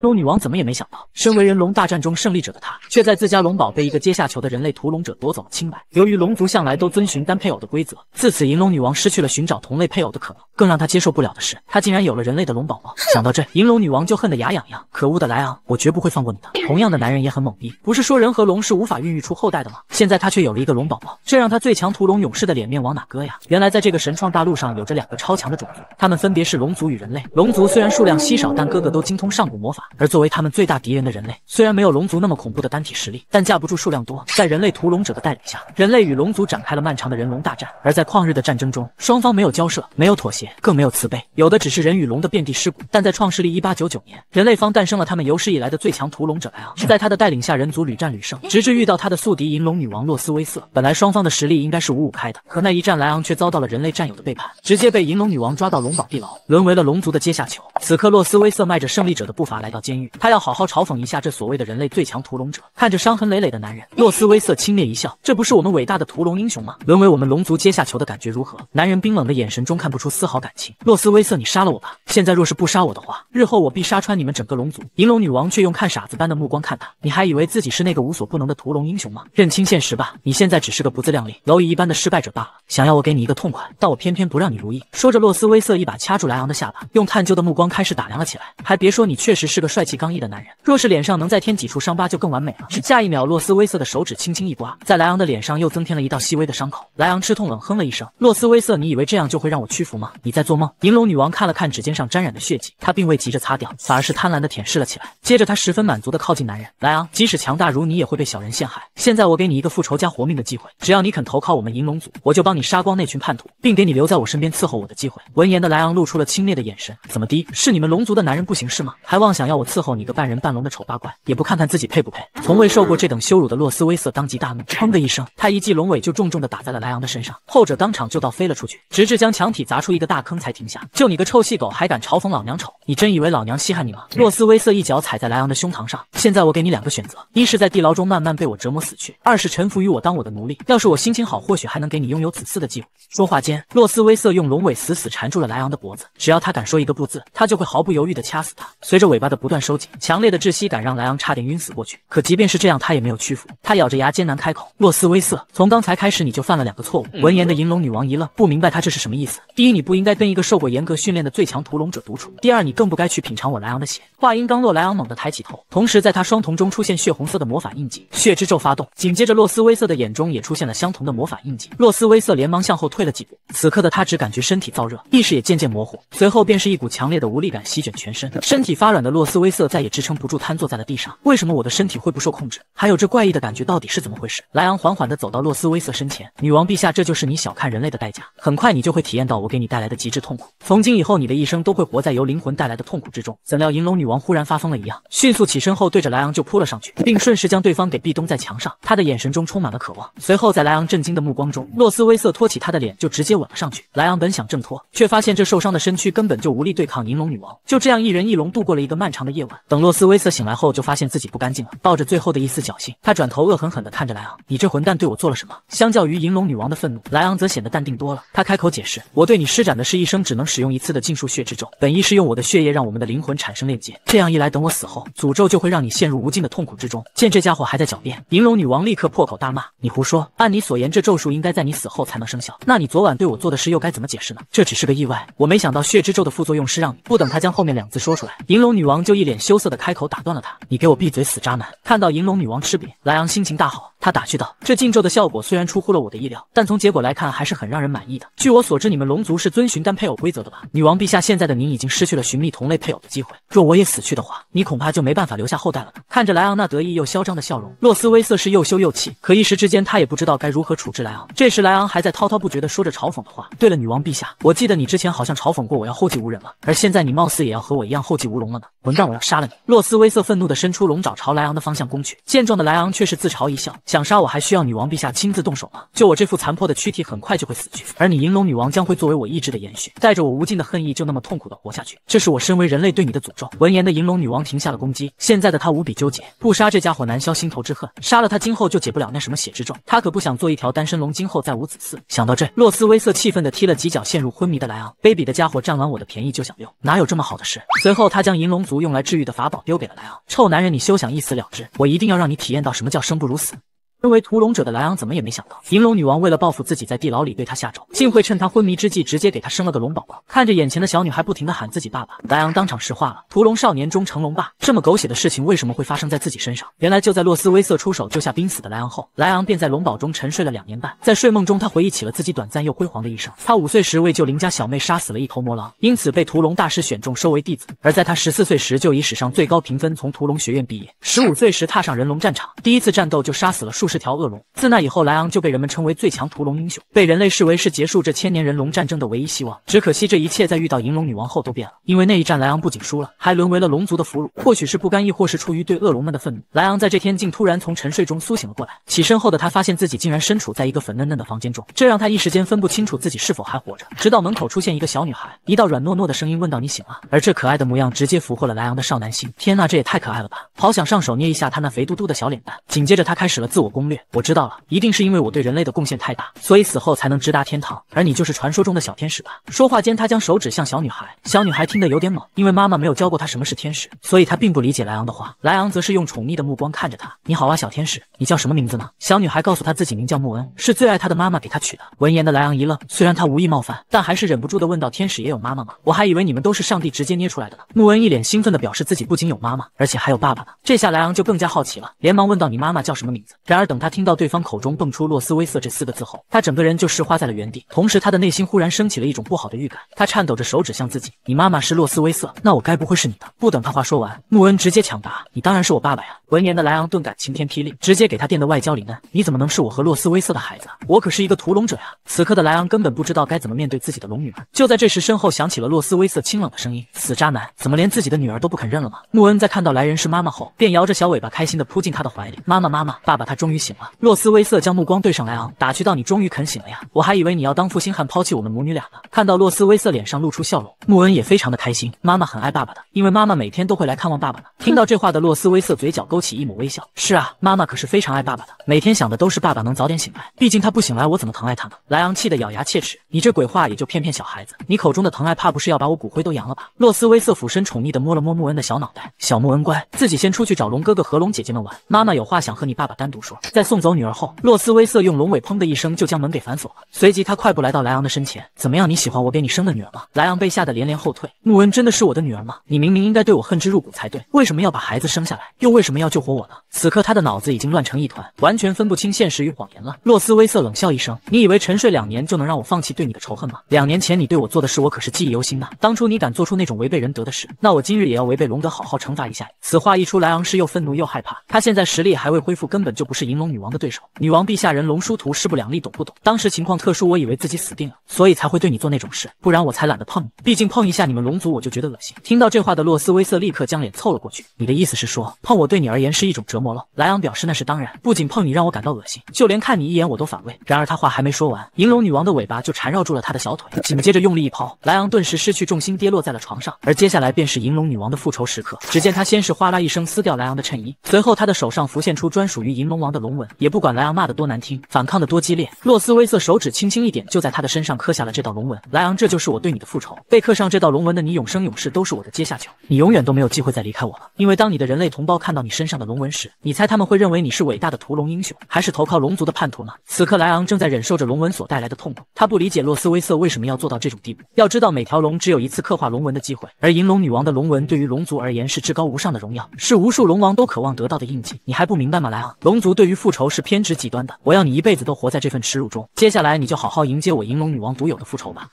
龙女王怎么也没想到，身为人龙大战中胜利者的她，却在自家龙堡被一个阶下囚的人类屠龙者夺走了清白。由于龙族向来都遵循单配偶的规则，自此银龙女王失去了寻找同类配偶的可能。更让她接受不了的是，她竟然有了人类的龙宝宝。想到这，银龙女王就恨得牙痒痒。可恶的莱昂，我绝不会放过你的！同样的男人也很懵逼，不是说人和龙是无法孕育出后代的吗？现在他却有了一个龙宝宝，这让他最强屠龙勇士的脸面往哪搁呀？原来，在这个神创大陆上，有着两个超强的种族，他们分别是龙族与人类。龙族虽然数量稀少，但个个都精通上古魔法。而作为他们最大敌人的人类，虽然没有龙族那么恐怖的单体实力，但架不住数量多。在人类屠龙者的带领下，人类与龙族展开了漫长的人龙大战。而在旷日的战争中，双方没有交涉，没有妥协，更没有慈悲，有的只是人与龙的遍地尸骨。但在创世历一八九九年，人类方诞生了他们有史以来的最强屠龙者莱昂。在他的带领下，人族屡战屡胜，直至遇到他的宿敌银龙女王洛斯威瑟。本来双方的实力应该是五五开的，可那一战，莱昂却遭到了人类战友的背叛，直接被银龙女王抓到龙堡地牢，沦为了龙族的阶下囚。此刻，洛斯威瑟迈着胜利者的步伐来到。监狱，他要好好嘲讽一下这所谓的人类最强屠龙者。看着伤痕累累的男人，洛斯威瑟轻蔑一笑：“这不是我们伟大的屠龙英雄吗？沦为我们龙族阶下囚的感觉如何？”男人冰冷的眼神中看不出丝毫感情。洛斯威瑟，你杀了我吧！现在若是不杀我的话，日后我必杀穿你们整个龙族。银龙女王却用看傻子般的目光看他：“你还以为自己是那个无所不能的屠龙英雄吗？认清现实吧，你现在只是个不自量力、蝼蚁一般的失败者罢了。想要我给你一个痛快，但我偏偏不让你如意。”说着，洛斯威瑟一把掐住莱昂的下巴，用探究的目光开始打量了起来。还别说，你确实是个。帅气刚毅的男人，若是脸上能再添几处伤疤就更完美了。下一秒，洛斯威瑟的手指轻轻一刮，在莱昂的脸上又增添了一道细微的伤口。莱昂吃痛，冷哼了一声：“洛斯威瑟，你以为这样就会让我屈服吗？你在做梦！”银龙女王看了看指尖上沾染的血迹，她并未急着擦掉，反而是贪婪地舔舐了起来。接着，她十分满足地靠近男人。莱昂，即使强大如你，也会被小人陷害。现在我给你一个复仇加活命的机会，只要你肯投靠我们银龙族，我就帮你杀光那群叛徒，并给你留在我身边伺候我的机会。闻言的莱昂露出了轻蔑的眼神：“怎么的？是你们龙族的男人不行是吗？还妄想要？”我伺候你个半人半龙的丑八怪，也不看看自己配不配。从未受过这等羞辱的洛斯威瑟当即大怒，砰的一声，他一记龙尾就重重的打在了莱昂的身上，后者当场就倒飞了出去，直至将墙体砸出一个大坑才停下。就你个臭细狗，还敢嘲讽老娘丑？你真以为老娘稀罕你吗？洛斯威瑟一脚踩在莱昂的胸膛上，现在我给你两个选择：一是在地牢中慢慢被我折磨死去；二是臣服于我，当我的奴隶。要是我心情好，或许还能给你拥有子嗣的机会。说话间，洛斯威瑟用龙尾死死缠住了莱昂的脖子，只要他敢说一个不字，他就会毫不犹豫的掐死他。随着尾巴的不。断收紧，强烈的窒息感让莱昂差点晕死过去。可即便是这样，他也没有屈服。他咬着牙，艰难开口：“洛斯威瑟，从刚才开始你就犯了两个错误。”闻言的银龙女王一愣，不明白他这是什么意思。第一，你不应该跟一个受过严格训练的最强屠龙者独处；第二，你更不该去品尝我莱昂的血。话音刚落，莱昂猛地抬起头，同时在他双瞳中出现血红色的魔法印记，血之咒发动。紧接着，洛斯威瑟的眼中也出现了相同的魔法印记。洛斯威瑟连忙向后退了几步，此刻的他只感觉身体燥热，意识也渐渐模糊，随后便是一股强烈的无力感席卷全身，身体发软的洛斯。威瑟再也支撑不住，瘫坐在了地上。为什么我的身体会不受控制？还有这怪异的感觉到底是怎么回事？莱昂缓缓地走到洛斯威瑟身前，女王陛下，这就是你小看人类的代价。很快你就会体验到我给你带来的极致痛苦。从今以后，你的一生都会活在由灵魂带来的痛苦之中。怎料银龙女王忽然发疯了一样，迅速起身后对着莱昂就扑了上去，并顺势将对方给壁咚在墙上。她的眼神中充满了渴望。随后在莱昂震惊的目光中，洛斯威瑟托起他的脸就直接吻了上去。莱昂本想挣脱，却发现这受伤的身躯根本就无力对抗银龙女王。就这样，一人一龙度过了一个漫长。夜晚，等洛斯威瑟醒来后，就发现自己不干净了。抱着最后的一丝侥幸，他转头恶狠狠地看着莱昂：“你这混蛋，对我做了什么？”相较于银龙女王的愤怒，莱昂则显得淡定多了。他开口解释：“我对你施展的是，一生只能使用一次的禁术血之咒，本意是用我的血液让我们的灵魂产生链接。这样一来，等我死后，诅咒就会让你陷入无尽的痛苦之中。”见这家伙还在狡辩，银龙女王立刻破口大骂：“你胡说！按你所言，这咒术应该在你死后才能生效。那你昨晚对我做的事又该怎么解释呢？这只是个意外。我没想到血之咒的副作用是让……”你……”不等他将后面两字说出来，银龙女王就。一脸羞涩的开口打断了他：“你给我闭嘴，死渣男！”看到银龙女王吃瘪，莱昂心情大好。他打趣道：“这禁咒的效果虽然出乎了我的意料，但从结果来看还是很让人满意的。据我所知，你们龙族是遵循单配偶规则的吧？女王陛下，现在的您已经失去了寻觅同类配偶的机会。若我也死去的话，你恐怕就没办法留下后代了呢。”看着莱昂那得意又嚣张的笑容，洛斯威瑟是又羞又气，可一时之间他也不知道该如何处置莱昂。这时莱昂还在滔滔不绝地说着嘲讽的话。对了，女王陛下，我记得你之前好像嘲讽过我要后继无人了，而现在你貌似也要和我一样后继无龙了呢！混蛋，我要杀了你！洛斯威瑟愤怒地伸出龙爪朝莱昂的方向攻去，见状的莱昂却是自嘲一笑。想杀我，还需要女王陛下亲自动手吗？就我这副残破的躯体，很快就会死去，而你银龙女王将会作为我意志的延续，带着我无尽的恨意，就那么痛苦的活下去。这是我身为人类对你的诅咒。闻言的银龙女王停下了攻击，现在的她无比纠结，不杀这家伙难消心头之恨，杀了他今后就解不了那什么血之咒，她可不想做一条单身龙，今后再无子嗣。想到这，洛斯威瑟气愤的踢了几脚陷入昏迷的莱昂，卑鄙的家伙占完我的便宜就想溜，哪有这么好的事？随后他将银龙族用来治愈的法宝丢给了莱昂，臭男人，你休想一死了之，我一定要让你体验到什么叫生不如死。身为屠龙者的莱昂怎么也没想到，银龙女王为了报复自己在地牢里对他下咒，竟会趁他昏迷之际直接给他生了个龙宝宝。看着眼前的小女孩不停地喊自己爸爸，莱昂当场石化了。屠龙少年中成龙爸，这么狗血的事情为什么会发生在自己身上？原来就在洛斯威瑟出手救下濒死的莱昂后，莱昂便在龙堡中沉睡了两年半。在睡梦中，他回忆起了自己短暂又辉煌的一生。他五岁时为救林家小妹杀死了一头魔狼，因此被屠龙大师选中收为弟子。而在他十四岁时就以史上最高评分从屠龙学院毕业，十五岁时踏上人龙战场，第一次战斗就杀死了数。是条恶龙。自那以后，莱昂就被人们称为最强屠龙英雄，被人类视为是结束这千年人龙战争的唯一希望。只可惜，这一切在遇到银龙女王后都变了。因为那一战，莱昂不仅输了，还沦为了龙族的俘虏。或许是不甘，亦或是出于对恶龙们的愤怒，莱昂在这天竟突然从沉睡中苏醒了过来。起身后的他发现自己竟然身处在一个粉嫩嫩的房间中，这让他一时间分不清楚自己是否还活着。直到门口出现一个小女孩，一道软糯糯的声音问道：“你醒了？”而这可爱的模样直接俘获了莱昂的少男心。天呐，这也太可爱了吧！好想上手捏一下他那肥嘟嘟的小脸蛋。紧接着，他开始了自我。攻略我知道了，一定是因为我对人类的贡献太大，所以死后才能直达天堂。而你就是传说中的小天使吧？说话间，他将手指向小女孩。小女孩听得有点懵，因为妈妈没有教过她什么是天使，所以她并不理解莱昂的话。莱昂则是用宠溺的目光看着她：“你好啊，小天使，你叫什么名字呢？”小女孩告诉她自己名叫穆恩，是最爱她的妈妈给她取的。闻言的莱昂一愣，虽然他无意冒犯，但还是忍不住的问道：“天使也有妈妈吗？我还以为你们都是上帝直接捏出来的呢。”穆恩一脸兴奋的表示自己不仅有妈妈，而且还有爸爸呢。这下莱昂就更加好奇了，连忙问道：“你妈妈叫什么名字？”然而。等他听到对方口中蹦出“洛斯威瑟”这四个字后，他整个人就石化在了原地，同时他的内心忽然升起了一种不好的预感。他颤抖着手指向自己：“你妈妈是洛斯威瑟，那我该不会是你的？”不等他话说完，穆恩直接抢答：“你当然是我爸爸呀！”闻言的莱昂顿感晴天霹雳，直接给他电的外焦里嫩：“你怎么能是我和洛斯威瑟的孩子？我可是一个屠龙者呀！”此刻的莱昂根本不知道该怎么面对自己的龙女儿。就在这时，身后响起了洛斯威瑟清冷的声音：“死渣男，怎么连自己的女儿都不肯认了吗？”穆恩在看到来人是妈妈后，便摇着小尾巴，开心的扑进他的怀里：“妈妈，妈妈，爸爸他终于……”醒了，洛斯威瑟将目光对上莱昂，打趣道：“你终于肯醒了呀，我还以为你要当负心汉抛弃我们母女俩呢。”看到洛斯威瑟脸上露出笑容，穆恩也非常的开心。妈妈很爱爸爸的，因为妈妈每天都会来看望爸爸呢。听到这话的洛斯威瑟嘴角勾起一抹微笑：“是啊，妈妈可是非常爱爸爸的，每天想的都是爸爸能早点醒来，毕竟他不醒来，我怎么疼爱他呢？”莱昂气得咬牙切齿：“你这鬼话也就骗骗小孩子，你口中的疼爱，怕不是要把我骨灰都扬了吧？”洛斯威瑟俯身宠溺的摸了摸穆恩的小脑袋：“小穆恩乖，自己先出去找龙哥哥和龙姐姐们玩，妈妈有话想和你爸爸单独说。”在送走女儿后，洛斯威瑟用龙尾砰的一声就将门给反锁了。随即他快步来到莱昂的身前，怎么样，你喜欢我给你生的女儿吗？莱昂被吓得连连后退。穆恩真的是我的女儿吗？你明明应该对我恨之入骨才对，为什么要把孩子生下来？又为什么要救活我呢？此刻他的脑子已经乱成一团，完全分不清现实与谎言了。洛斯威瑟冷笑一声，你以为沉睡两年就能让我放弃对你的仇恨吗？两年前你对我做的事，我可是记忆犹新呢。当初你敢做出那种违背人德的事，那我今日也要违背龙德好好惩罚一下。此话一出，莱昂是又愤怒又害怕。他现在实力还未恢复，根本就不是赢。龙女王的对手，女王陛下人龙殊途，势不两立，懂不懂？当时情况特殊，我以为自己死定了，所以才会对你做那种事，不然我才懒得碰你。毕竟碰一下你们龙族，我就觉得恶心。听到这话的洛斯威瑟立刻将脸凑了过去，你的意思是说，碰我对你而言是一种折磨了？莱昂表示那是当然，不仅碰你让我感到恶心，就连看你一眼我都反胃。然而他话还没说完，银龙女王的尾巴就缠绕住了他的小腿，紧接着用力一抛，莱昂顿时失去重心，跌落在了床上。而接下来便是银龙女王的复仇时刻。只见她先是哗啦一声撕掉莱昂的衬衣，随后她的手上浮现出专属于银龙王的龙。龙纹也不管莱昂骂的多难听，反抗的多激烈，洛斯威瑟手指轻轻一点，就在他的身上刻下了这道龙纹。莱昂，这就是我对你的复仇。被刻上这道龙纹的你，永生永世都是我的阶下囚，你永远都没有机会再离开我了。因为当你的人类同胞看到你身上的龙纹时，你猜他们会认为你是伟大的屠龙英雄，还是投靠龙族的叛徒呢？此刻莱昂正在忍受着龙纹所带来的痛苦，他不理解洛斯威瑟为什么要做到这种地步。要知道，每条龙只有一次刻画龙纹的机会，而银龙女王的龙纹对于龙族而言是至高无上的荣耀，是无数龙王都渴望得到的印记。你还不明白吗，莱昂？龙族对于。复仇是偏执极端的，我要你一辈子都活在这份耻辱中。接下来，你就好好迎接我银龙女王独有的复仇吧。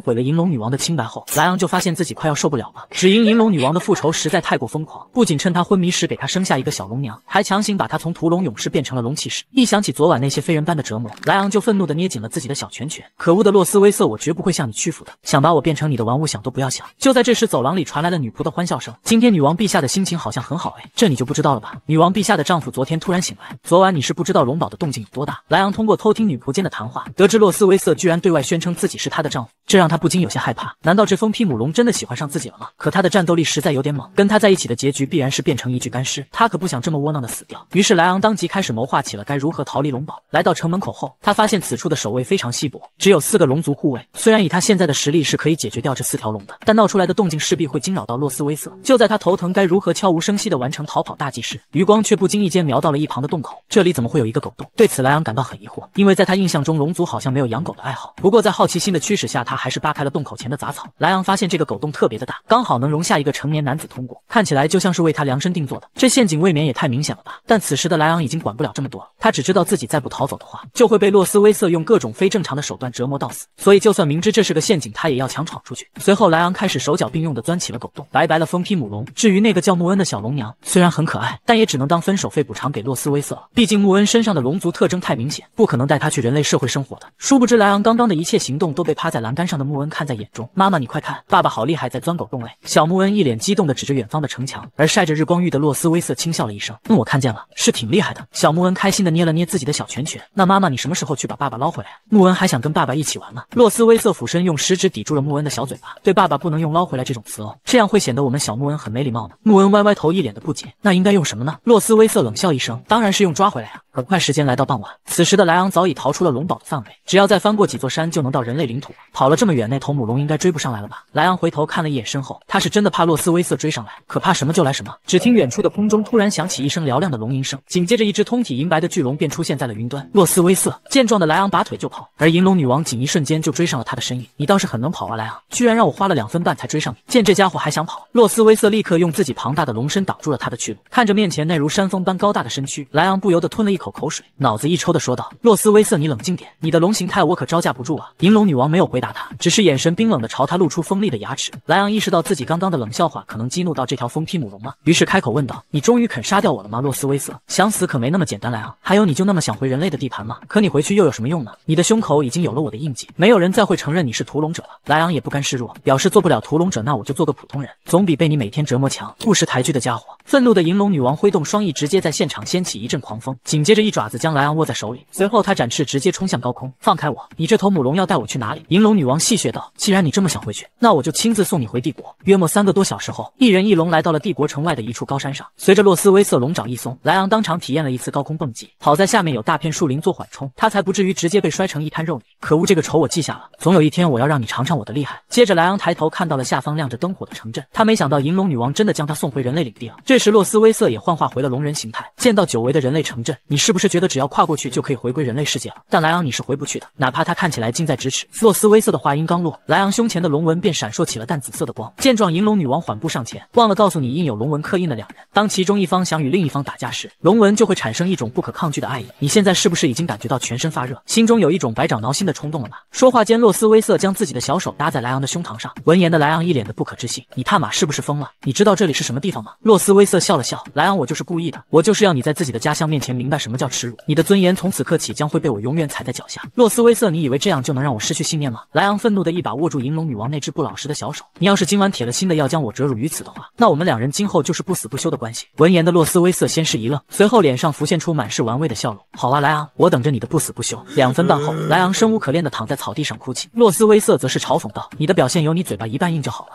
毁了银龙女王的清白后，莱昂就发现自己快要受不了了。只因银龙女王的复仇实在太过疯狂，不仅趁她昏迷时给她生下一个小龙娘，还强行把她从屠龙勇士变成了龙骑士。一想起昨晚那些非人般的折磨，莱昂就愤怒地捏紧了自己的小拳拳。可恶的洛斯威瑟，我绝不会向你屈服的！想把我变成你的玩物，想都不要想！就在这时，走廊里传来了女仆的欢笑声。今天女王陛下的心情好像很好哎，这你就不知道了吧？女王陛下的丈夫昨天突然醒来，昨晚你是不知道龙堡的动静有多大。莱昂通过偷听女仆间的谈话，得知洛斯威瑟居然对外宣称自己是她的丈夫，这让让他不禁有些害怕，难道这疯批母龙真的喜欢上自己了吗？可他的战斗力实在有点猛，跟他在一起的结局必然是变成一具干尸，他可不想这么窝囊的死掉。于是莱昂当即开始谋划起了该如何逃离龙堡。来到城门口后，他发现此处的守卫非常稀薄，只有四个龙族护卫。虽然以他现在的实力是可以解决掉这四条龙的，但闹出来的动静势必会惊扰到洛斯威瑟。就在他头疼该如何悄无声息地完成逃跑大计时，余光却不经意间瞄到了一旁的洞口，这里怎么会有一个狗洞？对此莱昂感到很疑惑，因为在他印象中龙族好像没有养狗的爱好。不过在好奇心的驱使下，他。还是扒开了洞口前的杂草，莱昂发现这个狗洞特别的大，刚好能容下一个成年男子通过，看起来就像是为他量身定做的。这陷阱未免也太明显了吧！但此时的莱昂已经管不了这么多，他只知道自己再不逃走的话，就会被洛斯威瑟用各种非正常的手段折磨到死。所以就算明知这是个陷阱，他也要强闯出去。随后，莱昂开始手脚并用的钻起了狗洞，拜拜了疯批母龙。至于那个叫穆恩的小龙娘，虽然很可爱，但也只能当分手费补偿给洛斯威瑟了。毕竟穆恩身上的龙族特征太明显，不可能带他去人类社会生活的。殊不知，莱昂刚刚的一切行动都被趴在栏杆上。上的穆恩看在眼中，妈妈你快看，爸爸好厉害，在钻狗洞嘞！小穆恩一脸激动地指着远方的城墙，而晒着日光浴的洛斯威瑟轻笑了一声：“嗯，我看见了，是挺厉害的。”小穆恩开心地捏了捏自己的小拳拳。那妈妈你什么时候去把爸爸捞回来啊？穆恩还想跟爸爸一起玩呢。洛斯威瑟俯身用食指抵住了穆恩的小嘴巴，对爸爸不能用“捞回来”这种词哦，这样会显得我们小穆恩很没礼貌呢。穆恩歪歪头，一脸的不解。那应该用什么呢？洛斯威瑟冷笑一声：“当然是用抓回来啊！”很快时间来到傍晚，此时的莱昂早已逃出了龙堡的范围，只要再翻过几座山就能到人类领土。跑了。这么远，那头母龙应该追不上来了吧？莱昂回头看了一眼身后，他是真的怕洛斯威瑟追上来，可怕什么就来什么。只听远处的空中突然响起一声嘹亮的龙吟声，紧接着一只通体银白的巨龙便出现在了云端。洛斯威瑟见状的莱昂拔腿就跑，而银龙女王仅一瞬间就追上了他的身影。你倒是很能跑啊，莱昂，居然让我花了两分半才追上你。见这家伙还想跑，洛斯威瑟立刻用自己庞大的龙身挡住了他的去路。看着面前那如山峰般高大的身躯，莱昂不由得吞了一口口水，脑子一抽的说道：“洛斯威瑟，你冷静点，你的龙形态我可招架不住啊。”银龙女王没有回答他。只是眼神冰冷的朝他露出锋利的牙齿，莱昂意识到自己刚刚的冷笑话可能激怒到这条疯批母龙了，于是开口问道：“你终于肯杀掉我了吗？”洛斯威瑟想死可没那么简单。莱昂，还有你就那么想回人类的地盘吗？可你回去又有什么用呢？你的胸口已经有了我的印记，没有人再会承认你是屠龙者了。莱昂也不甘示弱，表示做不了屠龙者，那我就做个普通人，总比被你每天折磨强。不识抬举的家伙！愤怒的银龙女王挥动双翼，直接在现场掀起一阵狂风，紧接着一爪子将莱昂握在手里，随后她展翅直接冲向高空。放开我！你这头母龙要带我去哪里？银龙女王。戏谑道：“既然你这么想回去，那我就亲自送你回帝国。”约莫三个多小时后，一人一龙来到了帝国城外的一处高山上。随着洛斯威瑟龙爪一松，莱昂当场体验了一次高空蹦极。好在下面有大片树林做缓冲，他才不至于直接被摔成一滩肉泥。可恶，这个仇我记下了，总有一天我要让你尝尝我的厉害。接着，莱昂抬头看到了下方亮着灯火的城镇，他没想到银龙女王真的将他送回人类领地了。这时，洛斯威瑟也幻化回了龙人形态，见到久违的人类城镇，你是不是觉得只要跨过去就可以回归人类世界了？但莱昂，你是回不去的，哪怕他看起来近在咫尺。洛斯威瑟的话。话音刚落，莱昂胸前的龙纹便闪烁起了淡紫色的光。见状，银龙女王缓步上前，忘了告诉你，印有龙纹刻印的两人，当其中一方想与另一方打架时，龙纹就会产生一种不可抗拒的爱意。你现在是不是已经感觉到全身发热，心中有一种百爪挠心的冲动了吧？说话间，洛斯威瑟将自己的小手搭在莱昂的胸膛上。闻言的莱昂一脸的不可置信：“你踏马是不是疯了？你知道这里是什么地方吗？”洛斯威瑟笑了笑：“莱昂，我就是故意的，我就是要你在自己的家乡面前明白什么叫耻辱，你的尊严从此刻起将会被我永远踩在脚下。”洛斯威瑟，你以为这样就能让我失去信念吗？莱昂。愤怒的一把握住银龙女王那只不老实的小手，你要是今晚铁了心的要将我折辱于此的话，那我们两人今后就是不死不休的关系。闻言的洛斯威瑟先是一愣，随后脸上浮现出满是玩味的笑容。好啊，莱昂，我等着你的不死不休。两分半后，莱昂生无可恋的躺在草地上哭泣，洛斯威瑟则是嘲讽道：“你的表现有你嘴巴一半硬就好了。”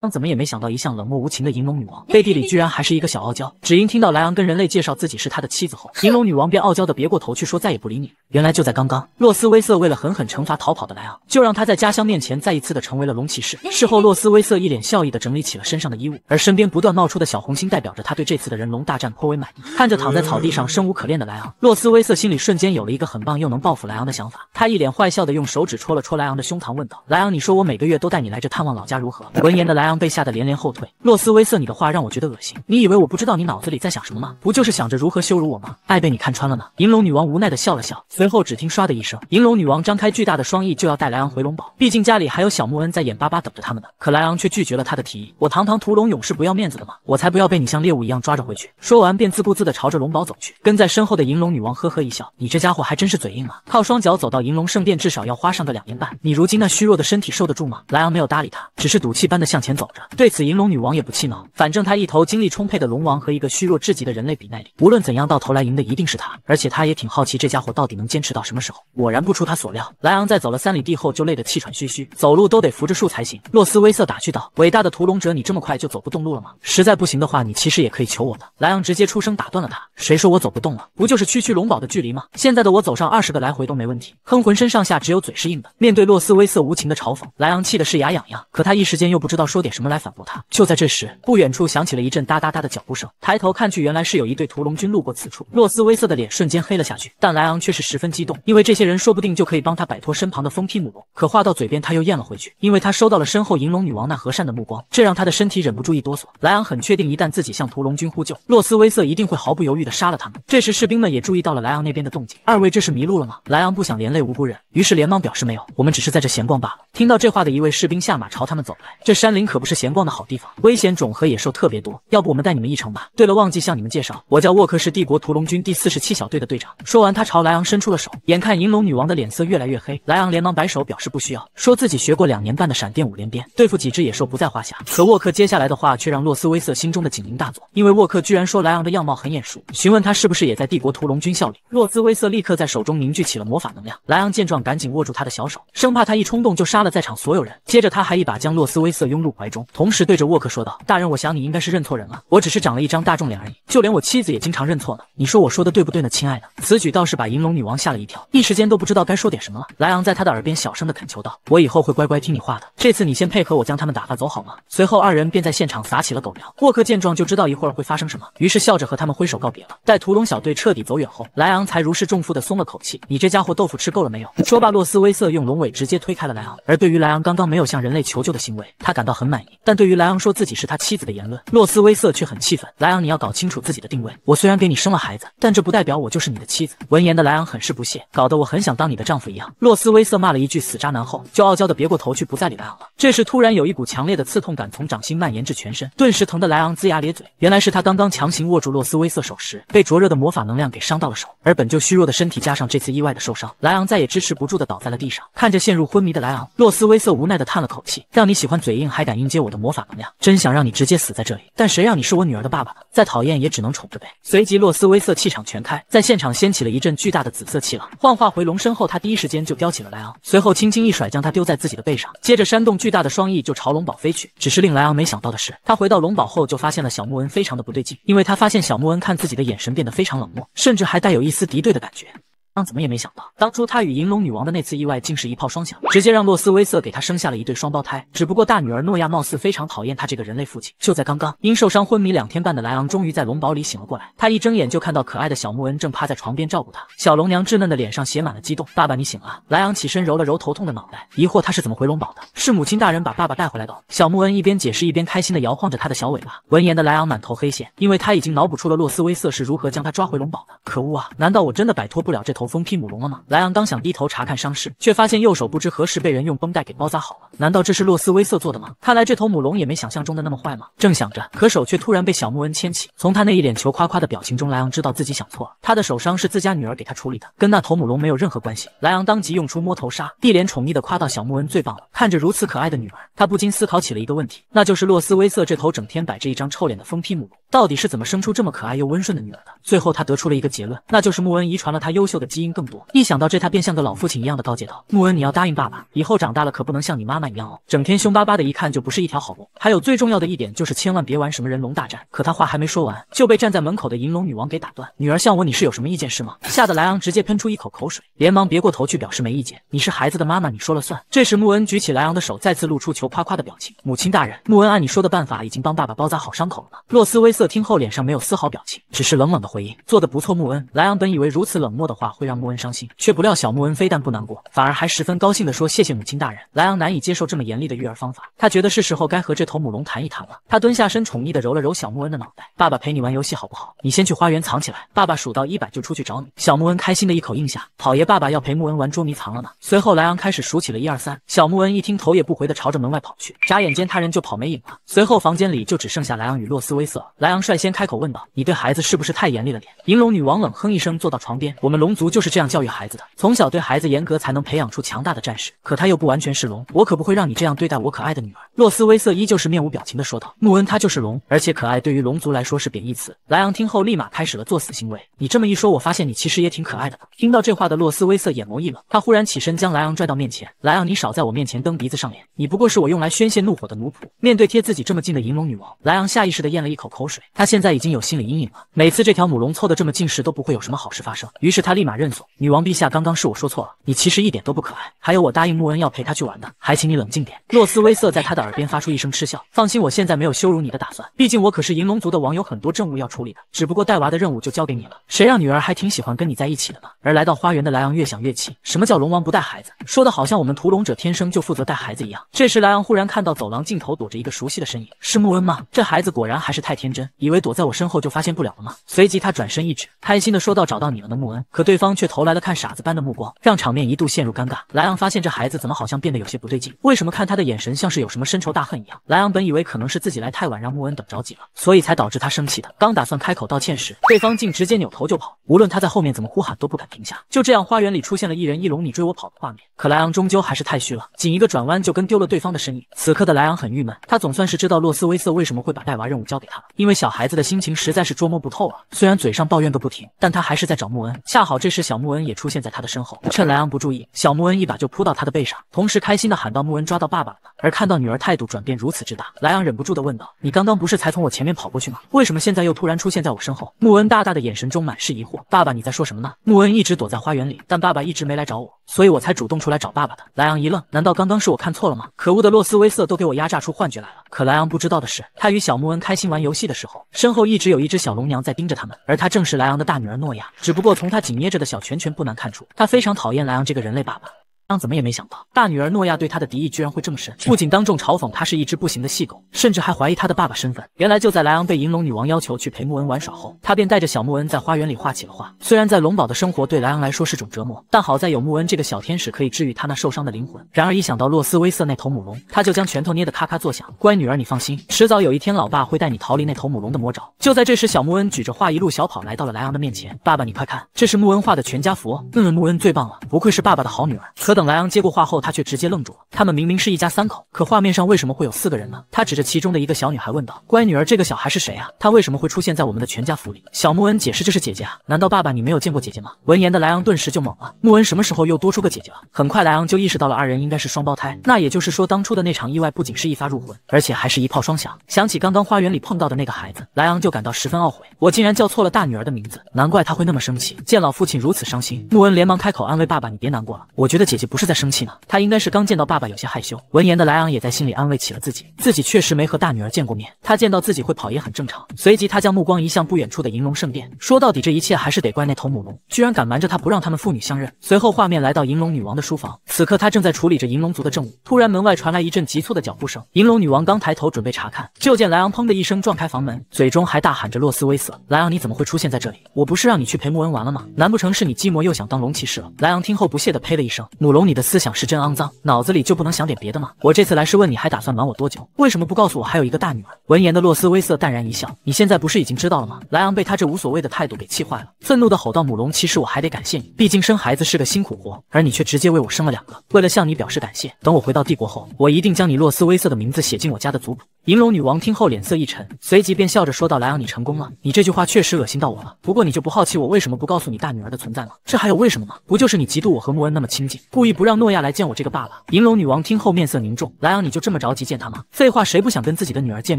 刚怎么也没想到，一向冷漠无情的银龙女王 背地里居然还是一个小傲娇。只因听到莱昂跟人类介绍自己是他的妻子后，银龙女王便傲娇的别过头去说再也不理你。原来就在刚刚，洛斯威瑟为了狠狠惩罚逃跑的莱昂，就让他在家乡面前再一次的成为了龙骑士。事后，洛斯威瑟一脸笑意的整理起了身上的衣物，而身边不断冒出的小红心代表着他对这次的人龙大战颇为满意。看着躺在草地上生无可恋的莱昂，洛斯威瑟心里瞬间有了一个很棒又能报复莱昂的想法。他一脸坏笑的用手指戳了戳莱昂的胸膛，问道：“莱昂，你说我每个月都带你来这探望老家如何？”闻言的莱。昂被吓得连连后退。洛斯威瑟，你的话让我觉得恶心。你以为我不知道你脑子里在想什么吗？不就是想着如何羞辱我吗？爱被你看穿了呢。银龙女王无奈的笑了笑，随后只听唰的一声，银龙女王张开巨大的双翼，就要带莱昂回龙堡。毕竟家里还有小穆恩在眼巴巴等着他们呢。可莱昂却拒绝了他的提议。我堂堂屠龙勇士不要面子的吗？我才不要被你像猎物一样抓着回去。说完便自顾自的朝着龙堡走去。跟在身后的银龙女王呵呵一笑，你这家伙还真是嘴硬啊。靠双脚走到银龙圣殿至少要花上个两年半，你如今那虚弱的身体受得住吗？莱昂没有搭理他，只是赌气般的向前。走着，对此银龙女王也不气恼，反正她一头精力充沛的龙王和一个虚弱至极的人类比耐力，无论怎样，到头来赢的一定是她。而且她也挺好奇这家伙到底能坚持到什么时候。果然不出她所料，莱昂在走了三里地后就累得气喘吁吁，走路都得扶着树才行。洛斯威瑟打趣道：“伟大的屠龙者，你这么快就走不动路了吗？实在不行的话，你其实也可以求我的。”莱昂直接出声打断了他：“谁说我走不动了？不就是区区龙堡的距离吗？现在的我走上二十个来回都没问题。哼，浑身上下只有嘴是硬的。面对洛斯威瑟无情的嘲讽，莱昂气的是牙痒痒，可他一时间又不知道说点。点什么来反驳他？就在这时，不远处响起了一阵哒哒哒的脚步声。抬头看去，原来是有一队屠龙军路过此处。洛斯威瑟的脸瞬间黑了下去，但莱昂却是十分激动，因为这些人说不定就可以帮他摆脱身旁的疯批母龙。可话到嘴边，他又咽了回去，因为他收到了身后银龙女王那和善的目光，这让他的身体忍不住一哆嗦。莱昂很确定，一旦自己向屠龙军呼救，洛斯威瑟一定会毫不犹豫的杀了他们。这时，士兵们也注意到了莱昂那边的动静：“二位，这是迷路了吗？”莱昂不想连累无辜人，于是连忙表示：“没有，我们只是在这闲逛罢了。”听到这话的一位士兵下马朝他们走来：“这山林可……”不是闲逛的好地方，危险种和野兽特别多，要不我们带你们一程吧？对了，忘记向你们介绍，我叫沃克，是帝国屠龙军第四十七小队的队长。说完，他朝莱昂伸出了手。眼看银龙女王的脸色越来越黑，莱昂连忙摆手表示不需要，说自己学过两年半的闪电五连鞭，对付几只野兽不在话下。可沃克接下来的话却让洛斯威瑟心中的警铃大作，因为沃克居然说莱昂的样貌很眼熟，询问他是不是也在帝国屠龙军效力。洛斯威瑟立刻在手中凝聚起了魔法能量。莱昂见状，赶紧握住他的小手，生怕他一冲动就杀了在场所有人。接着，他还一把将洛斯威瑟拥入怀。同时对着沃克说道：“大人，我想你应该是认错人了，我只是长了一张大众脸而已，就连我妻子也经常认错呢。你说我说的对不对呢，亲爱的？”此举倒是把银龙女王吓了一跳，一时间都不知道该说点什么了。莱昂在他的耳边小声的恳求道：“我以后会乖乖听你话的，这次你先配合我将他们打发走好吗？”随后二人便在现场撒起了狗粮。沃克见状就知道一会儿会发生什么，于是笑着和他们挥手告别了。待屠龙小队彻底走远后，莱昂才如释重负的松了口气：“你这家伙豆腐吃够了没有？”说罢，洛斯威瑟用龙尾直接推开了莱昂。而对于莱昂刚刚没有向人类求救的行为，他感到很满意。但对于莱昂说自己是他妻子的言论，洛斯威瑟却很气愤。莱昂，你要搞清楚自己的定位。我虽然给你生了孩子，但这不代表我就是你的妻子。闻言的莱昂很是不屑，搞得我很想当你的丈夫一样。洛斯威瑟骂了一句死渣男后，就傲娇的别过头去，不再理莱昂了。这时突然有一股强烈的刺痛感从掌心蔓延至全身，顿时疼得莱昂龇牙咧嘴。原来是他刚刚强行握住洛斯威瑟手时，被灼热的魔法能量给伤到了手，而本就虚弱的身体加上这次意外的受伤，莱昂再也支持不住的倒在了地上。看着陷入昏迷的莱昂，洛斯威瑟无奈的叹了口气，让你喜欢嘴硬，还敢硬。接我的魔法能量，真想让你直接死在这里，但谁让你是我女儿的爸爸呢？再讨厌也只能宠着呗。随即洛斯威瑟气场全开，在现场掀起了一阵巨大的紫色气浪，幻化回龙身后，他第一时间就叼起了莱昂，随后轻轻一甩，将他丢在自己的背上，接着扇动巨大的双翼就朝龙堡飞去。只是令莱昂没想到的是，他回到龙堡后就发现了小木恩非常的不对劲，因为他发现小木恩看自己的眼神变得非常冷漠，甚至还带有一丝敌对的感觉。但怎么也没想到，当初他与银龙女王的那次意外，竟是一炮双响，直接让洛斯威瑟给他生下了一对双胞胎。只不过大女儿诺亚貌似非常讨厌他这个人类父亲。就在刚刚，因受伤昏迷两天半的莱昂终于在龙堡里醒了过来。他一睁眼就看到可爱的小穆恩正趴在床边照顾他。小龙娘稚嫩的脸上写满了激动：“爸爸，你醒了！”莱昂起身揉了揉头痛的脑袋，疑惑他是怎么回龙堡的？是母亲大人把爸爸带回来的。小穆恩一边解释，一边开心的摇晃着他的小尾巴。闻言的莱昂满头黑线，因为他已经脑补出了洛斯威瑟是如何将他抓回龙堡的。可恶啊！难道我真的摆脱不了这头？疯批母龙了吗？莱昂刚想低头查看伤势，却发现右手不知何时被人用绷带给包扎好了。难道这是洛斯威瑟做的吗？看来这头母龙也没想象中的那么坏吗？正想着，可手却突然被小木恩牵起。从他那一脸求夸夸的表情中，莱昂知道自己想错了。他的手伤是自家女儿给他处理的，跟那头母龙没有任何关系。莱昂当即用出摸头杀，一脸宠溺的夸到小木恩最棒了。看着如此可爱的女儿，他不禁思考起了一个问题，那就是洛斯威瑟这头整天摆着一张臭脸的疯批母龙。到底是怎么生出这么可爱又温顺的女儿的？最后他得出了一个结论，那就是穆恩遗传了他优秀的基因更多。一想到这，他便像个老父亲一样的告诫道：“穆恩，你要答应爸爸，以后长大了可不能像你妈妈一样哦，整天凶巴巴的，一看就不是一条好龙。还有最重要的一点，就是千万别玩什么人龙大战。”可他话还没说完，就被站在门口的银龙女王给打断。女儿向我，你是有什么意见是吗？吓得莱昂直接喷出一口口水，连忙别过头去表示没意见。你是孩子的妈妈，你说了算。这时穆恩举起莱昂的手，再次露出求夸夸的表情。母亲大人，穆恩按你说的办法已经帮爸爸包扎好伤口了吗？洛斯威。色听后脸上没有丝毫表情，只是冷冷的回应：“做得不错，穆恩。”莱昂本以为如此冷漠的话会让穆恩伤心，却不料小穆恩非但不难过，反而还十分高兴的说：“谢谢母亲大人。”莱昂难以接受这么严厉的育儿方法，他觉得是时候该和这头母龙谈一谈了。他蹲下身，宠溺的揉了揉小穆恩的脑袋：“爸爸陪你玩游戏好不好？你先去花园藏起来，爸爸数到一百就出去找你。”小穆恩开心的一口应下：“好爷，爸爸要陪穆恩玩捉迷藏了呢。”随后，莱昂开始数起了一二三，小穆恩一听，头也不回的朝着门外跑去，眨眼间他人就跑没影了。随后，房间里就只剩下莱昂与洛斯威瑟莱莱昂率先开口问道：“你对孩子是不是太严厉了点？”银龙女王冷哼一声，坐到床边：“我们龙族就是这样教育孩子的，从小对孩子严格，才能培养出强大的战士。可他又不完全是龙，我可不会让你这样对待我可爱的女儿。”洛斯威瑟依旧是面无表情地说道：“穆恩他就是龙，而且可爱对于龙族来说是贬义词。”莱昂听后立马开始了作死行为：“你这么一说，我发现你其实也挺可爱的。”听到这话的洛斯威瑟眼眸一冷，他忽然起身将莱昂拽到面前：“莱昂，你少在我面前蹬鼻子上脸，你不过是我用来宣泄怒火的奴仆。”面对贴自己这么近的银龙女王，莱昂下意识地咽了一口口水。他现在已经有心理阴影了，每次这条母龙凑得这么近时，都不会有什么好事发生。于是他立马认怂，女王陛下，刚刚是我说错了，你其实一点都不可爱。还有我答应穆恩要陪他去玩的，还请你冷静点。洛斯威瑟在他的耳边发出一声嗤笑，放心，我现在没有羞辱你的打算，毕竟我可是银龙族的王，有很多政务要处理的。只不过带娃的任务就交给你了，谁让女儿还挺喜欢跟你在一起的呢？而来到花园的莱昂越想越气，什么叫龙王不带孩子？说的好像我们屠龙者天生就负责带孩子一样。这时莱昂忽然看到走廊尽头躲着一个熟悉的身影，是穆恩吗？这孩子果然还是太天真。以为躲在我身后就发现不了了吗？随即他转身一指，开心的说道：“找到你了呢，穆恩。”可对方却投来了看傻子般的目光，让场面一度陷入尴尬。莱昂发现这孩子怎么好像变得有些不对劲，为什么看他的眼神像是有什么深仇大恨一样？莱昂本以为可能是自己来太晚，让穆恩等着急了，所以才导致他生气的。刚打算开口道歉时，对方竟直接扭头就跑，无论他在后面怎么呼喊都不敢停下。就这样，花园里出现了一人一龙你追我跑的画面。可莱昂终究还是太虚了，仅一个转弯就跟丢了对方的身影。此刻的莱昂很郁闷，他总算是知道洛斯威瑟为什么会把带娃任务交给他了，因为。小孩子的心情实在是捉摸不透啊。虽然嘴上抱怨个不停，但他还是在找穆恩。恰好这时，小穆恩也出现在他的身后，趁莱昂不注意，小穆恩一把就扑到他的背上，同时开心的喊道：“穆恩抓到爸爸了！”而看到女儿态度转变如此之大，莱昂忍不住的问道：“你刚刚不是才从我前面跑过去吗？为什么现在又突然出现在我身后？”穆恩大大的眼神中满是疑惑：“爸爸，你在说什么呢？”穆恩一直躲在花园里，但爸爸一直没来找我。所以我才主动出来找爸爸的。莱昂一愣，难道刚刚是我看错了吗？可恶的洛斯威瑟都给我压榨出幻觉来了。可莱昂不知道的是，他与小木恩开心玩游戏的时候，身后一直有一只小龙娘在盯着他们，而她正是莱昂的大女儿诺亚。只不过从她紧捏着的小拳拳不难看出，她非常讨厌莱昂这个人类爸爸。莱怎么也没想到，大女儿诺亚对他的敌意居然会这么深，不仅当众嘲讽他是一只不行的细狗，甚至还怀疑他的爸爸身份。原来就在莱昂被银龙女王要求去陪穆恩玩耍后，他便带着小穆恩在花园里画起了画。虽然在龙堡的生活对莱昂来说是种折磨，但好在有穆恩这个小天使可以治愈他那受伤的灵魂。然而一想到洛斯威瑟那头母龙，他就将拳头捏得咔咔作响。乖女儿，你放心，迟早有一天，老爸会带你逃离那头母龙的魔爪。就在这时，小穆恩举着画一路小跑来到了莱昂的面前：“爸爸，你快看，这是穆恩画的全家福。”嗯，穆恩最棒了，不愧是爸爸的好女儿。可。等莱昂接过话后，他却直接愣住了。他们明明是一家三口，可画面上为什么会有四个人呢？他指着其中的一个小女孩问道：“乖女儿，这个小孩是谁啊？他为什么会出现在我们的全家福里？”小穆恩解释：“这是姐姐啊，难道爸爸你没有见过姐姐吗？”闻言的莱昂顿时就懵了。穆恩什么时候又多出个姐姐了？很快莱昂就意识到了，二人应该是双胞胎。那也就是说，当初的那场意外不仅是一发入魂，而且还是一炮双响。想起刚刚花园里碰到的那个孩子，莱昂就感到十分懊悔。我竟然叫错了大女儿的名字，难怪她会那么生气。见老父亲如此伤心，穆恩连忙开口安慰爸爸：“你别难过了，我觉得姐姐。”不是在生气呢，他应该是刚见到爸爸有些害羞。闻言的莱昂也在心里安慰起了自己，自己确实没和大女儿见过面，他见到自己会跑也很正常。随即他将目光移向不远处的银龙圣殿，说到底这一切还是得怪那头母龙，居然敢瞒着他不让他们父女相认。随后画面来到银龙女王的书房，此刻她正在处理着银龙族的政务，突然门外传来一阵急促的脚步声。银龙女王刚抬头准备查看，就见莱昂砰的一声撞开房门，嘴中还大喊着：“洛斯威瑟，莱昂你怎么会出现在这里？我不是让你去陪穆恩玩了吗？难不成是你寂寞又想当龙骑士了？”莱昂听后不屑的呸了一声，母龙。龙，你的思想是真肮脏，脑子里就不能想点别的吗？我这次来是问你，还打算瞒我多久？为什么不告诉我还有一个大女儿？闻言的洛斯威瑟淡然一笑，你现在不是已经知道了吗？莱昂被他这无所谓的态度给气坏了，愤怒地吼道：“母龙，其实我还得感谢你，毕竟生孩子是个辛苦活，而你却直接为我生了两个。为了向你表示感谢，等我回到帝国后，我一定将你洛斯威瑟的名字写进我家的族谱。”银龙女王听后脸色一沉，随即便笑着说道：“莱昂，你成功了。你这句话确实恶心到我了。不过你就不好奇我为什么不告诉你大女儿的存在吗？这还有为什么吗？不就是你嫉妒我和穆恩那么亲近，故意？”不让诺亚来见我这个爸爸。银龙女王听后面色凝重，莱昂，你就这么着急见他吗？废话，谁不想跟自己的女儿见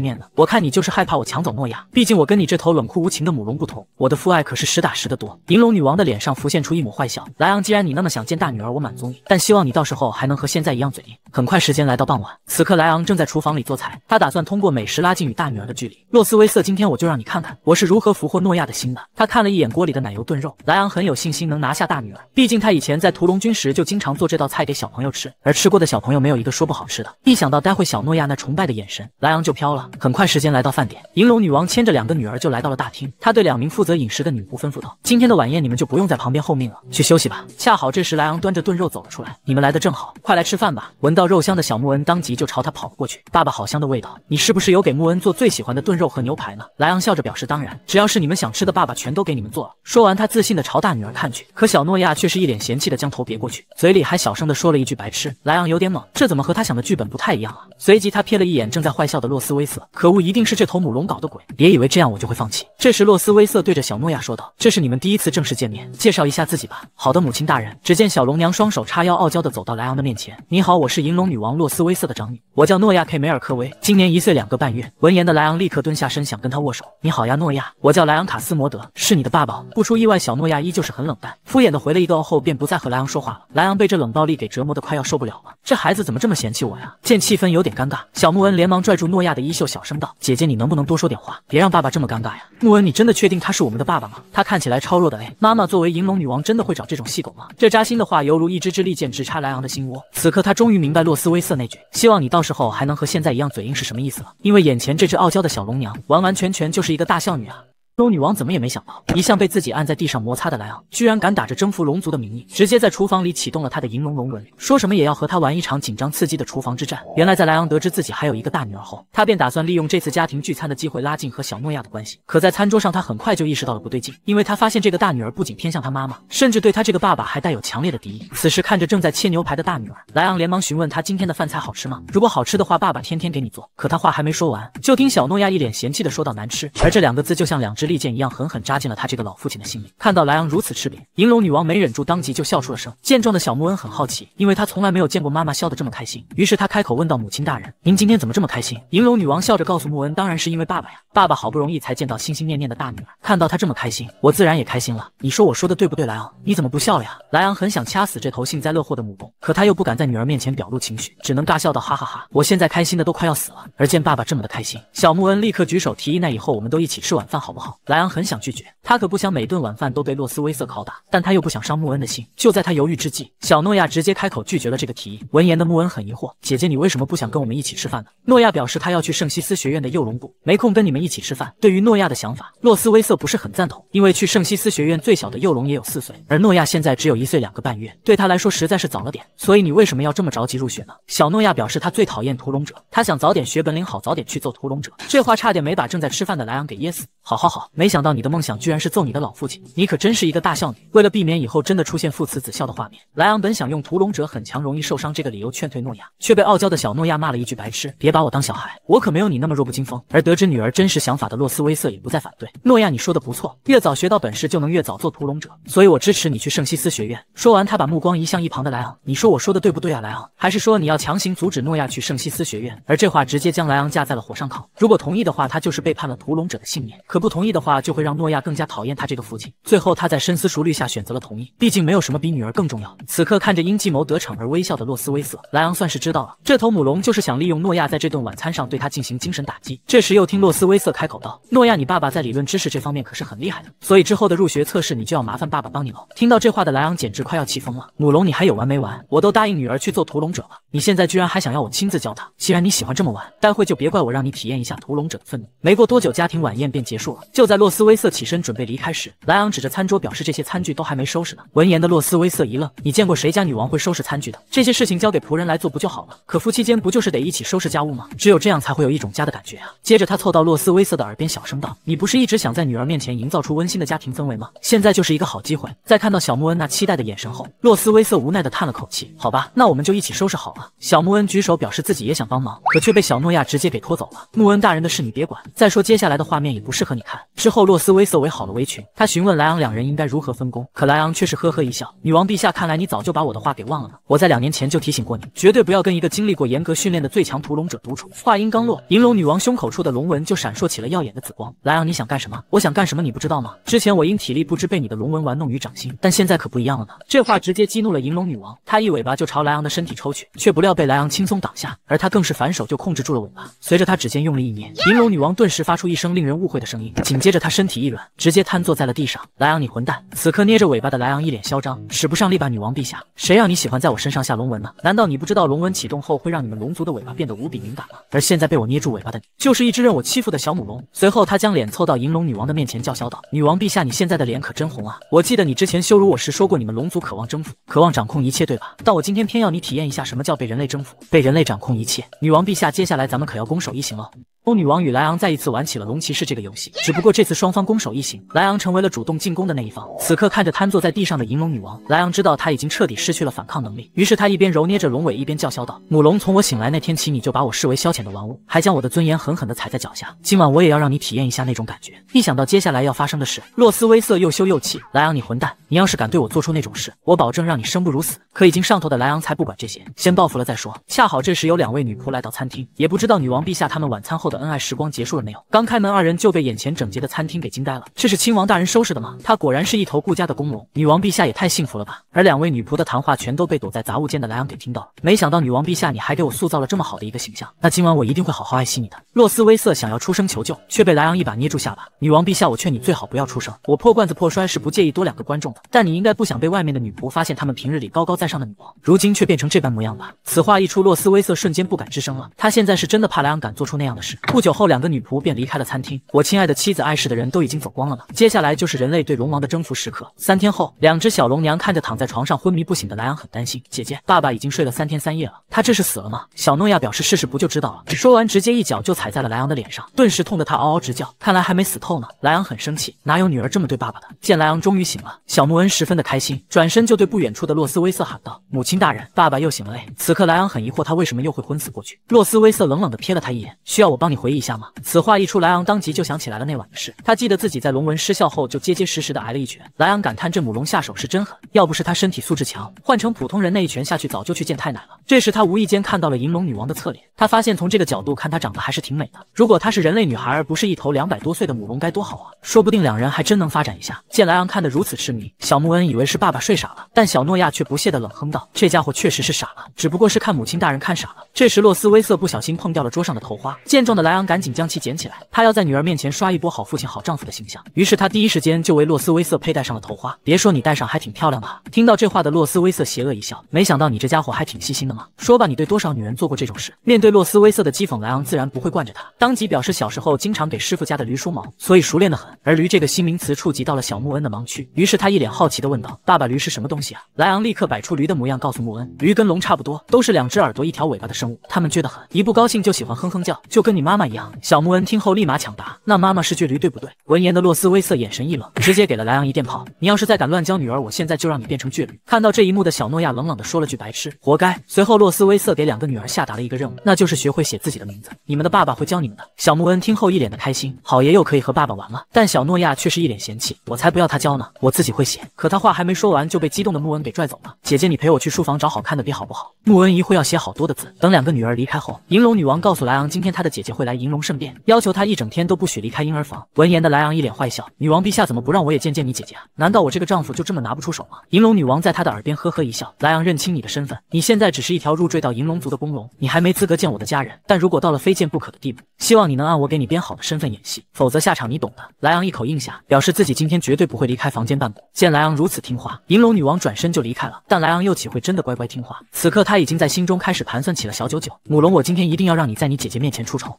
面呢？我看你就是害怕我抢走诺亚。毕竟我跟你这头冷酷无情的母龙不同，我的父爱可是实打实的多。银龙女王的脸上浮现出一抹坏笑，莱昂，既然你那么想见大女儿，我满足你。但希望你到时候还能和现在一样嘴硬。很快，时间来到傍晚，此刻莱昂正在厨房里做菜，他打算通过美食拉近与大女儿的距离。洛斯威瑟，今天我就让你看看我是如何俘获诺亚的心的。他看了一眼锅里的奶油炖肉，莱昂很有信心能拿下大女儿，毕竟他以前在屠龙军时就经常。做这道菜给小朋友吃，而吃过的小朋友没有一个说不好吃的。一想到待会小诺亚那崇拜的眼神，莱昂就飘了。很快时间来到饭点，银龙女王牵着两个女儿就来到了大厅。她对两名负责饮食的女仆吩咐道：“今天的晚宴你们就不用在旁边候命了，去休息吧。”恰好这时莱昂端着炖肉走了出来，你们来的正好，快来吃饭吧。闻到肉香的小穆恩当即就朝他跑了过去。爸爸，好香的味道！你是不是有给穆恩做最喜欢的炖肉和牛排呢？莱昂笑着表示：“当然，只要是你们想吃的，爸爸全都给你们做了。”说完，他自信的朝大女儿看去，可小诺亚却是一脸嫌弃的将头别过去，嘴里。还小声的说了一句白痴，莱昂有点懵，这怎么和他想的剧本不太一样啊？随即他瞥了一眼正在坏笑的洛斯威瑟，可恶，一定是这头母龙搞的鬼！别以为这样我就会放弃。这时洛斯威瑟对着小诺亚说道：“这是你们第一次正式见面，介绍一下自己吧。”好的，母亲大人。只见小龙娘双手叉腰，傲娇的走到莱昂的面前：“你好，我是银龙女王洛斯威瑟的长女，我叫诺亚 K 梅尔克威，今年一岁两个半月。”闻言的莱昂立刻蹲下身想跟他握手：“你好呀，诺亚，我叫莱昂卡斯摩德，是你的爸爸。”不出意外，小诺亚依旧是很冷淡，敷衍的回了一个哦后便不再和莱昂说话了。莱昂被。这冷暴力给折磨的快要受不了了，这孩子怎么这么嫌弃我呀？见气氛有点尴尬，小穆恩连忙拽住诺亚的衣袖，小声道：“姐姐，你能不能多说点话，别让爸爸这么尴尬呀？”穆恩，你真的确定他是我们的爸爸吗？他看起来超弱的哎。妈妈作为银龙女王，真的会找这种细狗吗？这扎心的话犹如一支支利剑直插莱昂的心窝。此刻他终于明白洛斯威瑟那句“希望你到时候还能和现在一样嘴硬”是什么意思了，因为眼前这只傲娇的小龙娘，完完全全就是一个大孝女啊。周女王怎么也没想到，一向被自己按在地上摩擦的莱昂，居然敢打着征服龙族的名义，直接在厨房里启动了他的银龙龙纹，说什么也要和他玩一场紧张刺激的厨房之战。原来在莱昂得知自己还有一个大女儿后，他便打算利用这次家庭聚餐的机会，拉近和小诺亚的关系。可在餐桌上，他很快就意识到了不对劲，因为他发现这个大女儿不仅偏向他妈妈，甚至对他这个爸爸还带有强烈的敌意。此时看着正在切牛排的大女儿，莱昂连忙询问她今天的饭菜好吃吗？如果好吃的话，爸爸天天给你做。可他话还没说完，就听小诺亚一脸嫌弃的说道：“难吃。”而这两个字就像两只。利剑一样狠狠扎进了他这个老父亲的心里。看到莱昂如此吃瘪，银龙女王没忍住，当即就笑出了声。见状的小穆恩很好奇，因为他从来没有见过妈妈笑得这么开心。于是他开口问道：“母亲大人，您今天怎么这么开心？”银龙女王笑着告诉穆恩：“当然是因为爸爸呀，爸爸好不容易才见到心心念念的大女儿，看到她这么开心，我自然也开心了。你说我说的对不对，莱昂？你怎么不笑了呀？”莱昂很想掐死这头幸灾乐祸的母龙，可他又不敢在女儿面前表露情绪，只能大笑道：“哈哈哈，我现在开心的都快要死了。”而见爸爸这么的开心，小穆恩立刻举手提议：“那以后我们都一起吃晚饭好不好？”莱昂很想拒绝，他可不想每顿晚饭都被洛斯威瑟拷打，但他又不想伤穆恩的心。就在他犹豫之际，小诺亚直接开口拒绝了这个提议。闻言的穆恩很疑惑：“姐姐，你为什么不想跟我们一起吃饭呢？”诺亚表示他要去圣西斯学院的幼龙部，没空跟你们一起吃饭。对于诺亚的想法，洛斯威瑟不是很赞同，因为去圣西斯学院最小的幼龙也有四岁，而诺亚现在只有一岁两个半月，对他来说实在是早了点。所以你为什么要这么着急入学呢？小诺亚表示他最讨厌屠龙者，他想早点学本领，好早点去揍屠龙者。这话差点没把正在吃饭的莱昂给噎死。好好好。没想到你的梦想居然是揍你的老父亲，你可真是一个大孝女。为了避免以后真的出现父慈子孝的画面，莱昂本想用屠龙者很强，容易受伤这个理由劝退诺亚，却被傲娇的小诺亚骂了一句白痴。别把我当小孩，我可没有你那么弱不禁风。而得知女儿真实想法的洛斯威瑟也不再反对。诺亚，你说的不错，越早学到本事就能越早做屠龙者，所以我支持你去圣西斯学院。说完，他把目光移向一旁的莱昂，你说我说的对不对啊，莱昂？还是说你要强行阻止诺亚去圣西斯学院？而这话直接将莱昂架在了火上烤。如果同意的话，他就是背叛了屠龙者的信念；可不同意。的话就会让诺亚更加讨厌他这个父亲。最后他在深思熟虑下选择了同意，毕竟没有什么比女儿更重要此刻看着因计谋得逞而微笑的洛斯威瑟，莱昂算是知道了，这头母龙就是想利用诺亚在这顿晚餐上对他进行精神打击。这时又听洛斯威瑟开口道：“诺亚，你爸爸在理论知识这方面可是很厉害的，所以之后的入学测试你就要麻烦爸爸帮你了。”听到这话的莱昂简直快要气疯了：“母龙，你还有完没完？我都答应女儿去做屠龙者了，你现在居然还想要我亲自教他？既然你喜欢这么玩，待会就别怪我让你体验一下屠龙者的愤怒。”没过多久，家庭晚宴便结束了。就在洛斯威瑟起身准备离开时，莱昂指着餐桌表示这些餐具都还没收拾呢。闻言的洛斯威瑟一愣，你见过谁家女王会收拾餐具的？这些事情交给仆人来做不就好了？可夫妻间不就是得一起收拾家务吗？只有这样才会有一种家的感觉啊！接着他凑到洛斯威瑟的耳边小声道，你不是一直想在女儿面前营造出温馨的家庭氛围吗？现在就是一个好机会。在看到小穆恩那期待的眼神后，洛斯威瑟无奈地叹了口气，好吧，那我们就一起收拾好了。小穆恩举手表示自己也想帮忙，可却被小诺亚直接给拖走了。穆恩大人的事你别管，再说接下来的画面也不适合你看。之后，洛斯威瑟围好了围裙，他询问莱昂两人应该如何分工，可莱昂却是呵呵一笑：“女王陛下，看来你早就把我的话给忘了呢。我在两年前就提醒过你，绝对不要跟一个经历过严格训练的最强屠龙者独处。”话音刚落，银龙女王胸口处的龙纹就闪烁起了耀眼的紫光。莱昂，你想干什么？我想干什么你不知道吗？之前我因体力不支被你的龙纹玩弄于掌心，但现在可不一样了呢。这话直接激怒了银龙女王，她一尾巴就朝莱昂的身体抽去，却不料被莱昂轻松挡下，而她更是反手就控制住了尾巴。随着她指尖用力一捏，银龙女王顿时发出一声令人误会的声音。紧。接着他身体一软，直接瘫坐在了地上。莱昂，你混蛋！此刻捏着尾巴的莱昂一脸嚣张，使不上力吧，女王陛下？谁让你喜欢在我身上下龙纹呢？难道你不知道龙纹启动后会让你们龙族的尾巴变得无比敏感吗？而现在被我捏住尾巴的你，就是一只任我欺负的小母龙。随后他将脸凑到银龙女王的面前，叫嚣道：“女王陛下，你现在的脸可真红啊！我记得你之前羞辱我时说过，你们龙族渴望征服，渴望掌控一切，对吧？但我今天偏要你体验一下什么叫被人类征服，被人类掌控一切。女王陛下，接下来咱们可要攻守一行喽！”欧女王与莱昂再一次玩起了龙骑士这个游戏，只不过这次双方攻守异形，莱昂成为了主动进攻的那一方。此刻看着瘫坐在地上的银龙女王，莱昂知道她已经彻底失去了反抗能力。于是他一边揉捏着龙尾，一边叫嚣道：“母龙，从我醒来那天起，你就把我视为消遣的玩物，还将我的尊严狠狠地踩在脚下。今晚我也要让你体验一下那种感觉。”一想到接下来要发生的事，洛斯威瑟又羞又气：“莱昂，你混蛋！你要是敢对我做出那种事，我保证让你生不如死。”可已经上头的莱昂才不管这些，先报复了再说。恰好这时有两位女仆来到餐厅，也不知道女王陛下他们晚餐后。的恩爱时光结束了没有？刚开门，二人就被眼前整洁的餐厅给惊呆了。这是亲王大人收拾的吗？他果然是一头顾家的公龙。女王陛下也太幸福了吧！而两位女仆的谈话全都被躲在杂物间的莱昂给听到了。没想到女王陛下，你还给我塑造了这么好的一个形象。那今晚我一定会好好爱惜你的。洛斯威瑟想要出声求救，却被莱昂一把捏住下巴。女王陛下，我劝你最好不要出声。我破罐子破摔是不介意多两个观众的，但你应该不想被外面的女仆发现，他们平日里高高在上的女王，如今却变成这般模样吧？此话一出，洛斯威瑟瞬间不敢吱声了。他现在是真的怕莱昂敢做出那样的事。不久后，两个女仆便离开了餐厅。我亲爱的妻子，碍事的人都已经走光了呢。接下来就是人类对龙王的征服时刻。三天后，两只小龙娘看着躺在床上昏迷不醒的莱昂，很担心。姐姐，爸爸已经睡了三天三夜了，他这是死了吗？小诺亚表示试试不就知道了。说完，直接一脚就踩在了莱昂的脸上，顿时痛得他嗷嗷直叫。看来还没死透呢。莱昂很生气，哪有女儿这么对爸爸的？见莱昂终于醒了，小穆恩十分的开心，转身就对不远处的洛斯威瑟喊道：“母亲大人，爸爸又醒了。”哎，此刻莱昂很疑惑，他为什么又会昏死过去？洛斯威瑟冷冷地瞥了他一眼，需要我帮？你回忆一下吗？此话一出，莱昂当即就想起来了那晚的事。他记得自己在龙纹失效后，就结结实实的挨了一拳。莱昂感叹这母龙下手是真狠，要不是他身体素质强，换成普通人那一拳下去，早就去见太奶了。这时他无意间看到了银龙女王的侧脸，他发现从这个角度看她长得还是挺美的。如果她是人类女孩而不是一头两百多岁的母龙，该多好啊！说不定两人还真能发展一下。见莱昂看得如此痴迷，小穆恩以为是爸爸睡傻了，但小诺亚却不屑的冷哼道：“这家伙确实是傻了，只不过是看母亲大人看傻了。”这时洛斯威瑟不小心碰掉了桌上的头花，见状的。莱昂赶紧将其捡起来，他要在女儿面前刷一波好父亲、好丈夫的形象。于是他第一时间就为洛斯威瑟佩戴上了头花。别说你戴上还挺漂亮的。听到这话的洛斯威瑟邪恶一笑，没想到你这家伙还挺细心的嘛。说吧，你对多少女人做过这种事？面对洛斯威瑟的讥讽，莱昂自然不会惯着他，当即表示小时候经常给师傅家的驴梳毛，所以熟练的很。而驴这个新名词触及到了小穆恩的盲区，于是他一脸好奇地问道：“爸爸，驴是什么东西啊？”莱昂立刻摆出驴的模样，告诉穆恩：“驴跟龙差不多，都是两只耳朵、一条尾巴的生物，他们倔得很，一不高兴就喜欢哼哼叫，就跟你妈。”妈妈一样，小穆恩听后立马抢答，那妈妈是倔驴对不对？闻言的洛斯威瑟眼神一冷，直接给了莱昂一电炮。你要是再敢乱教女儿，我现在就让你变成倔驴。看到这一幕的小诺亚冷冷的说了句白痴，活该。随后洛斯威瑟给两个女儿下达了一个任务，那就是学会写自己的名字，你们的爸爸会教你们的。小穆恩听后一脸的开心，好爷又可以和爸爸玩了。但小诺亚却是一脸嫌弃，我才不要他教呢，我自己会写。可他话还没说完就被激动的穆恩给拽走了。姐姐你陪我去书房找好看的笔好不好？穆恩一会要写好多的字。等两个女儿离开后，银龙女王告诉莱昂，今天她的姐姐。会来银龙圣殿，要求他一整天都不许离开婴儿房。闻言的莱昂一脸坏笑，女王陛下怎么不让我也见见你姐姐啊？难道我这个丈夫就这么拿不出手吗？银龙女王在他的耳边呵呵一笑，莱昂认清你的身份，你现在只是一条入赘到银龙族的公龙，你还没资格见我的家人。但如果到了非见不可的地步，希望你能按我给你编好的身份演戏，否则下场你懂的。莱昂一口应下，表示自己今天绝对不会离开房间半步。见莱昂如此听话，银龙女王转身就离开了。但莱昂又岂会真的乖乖听话？此刻他已经在心中开始盘算起了小九九。母龙，我今天一定要让你在你姐姐面前出丑。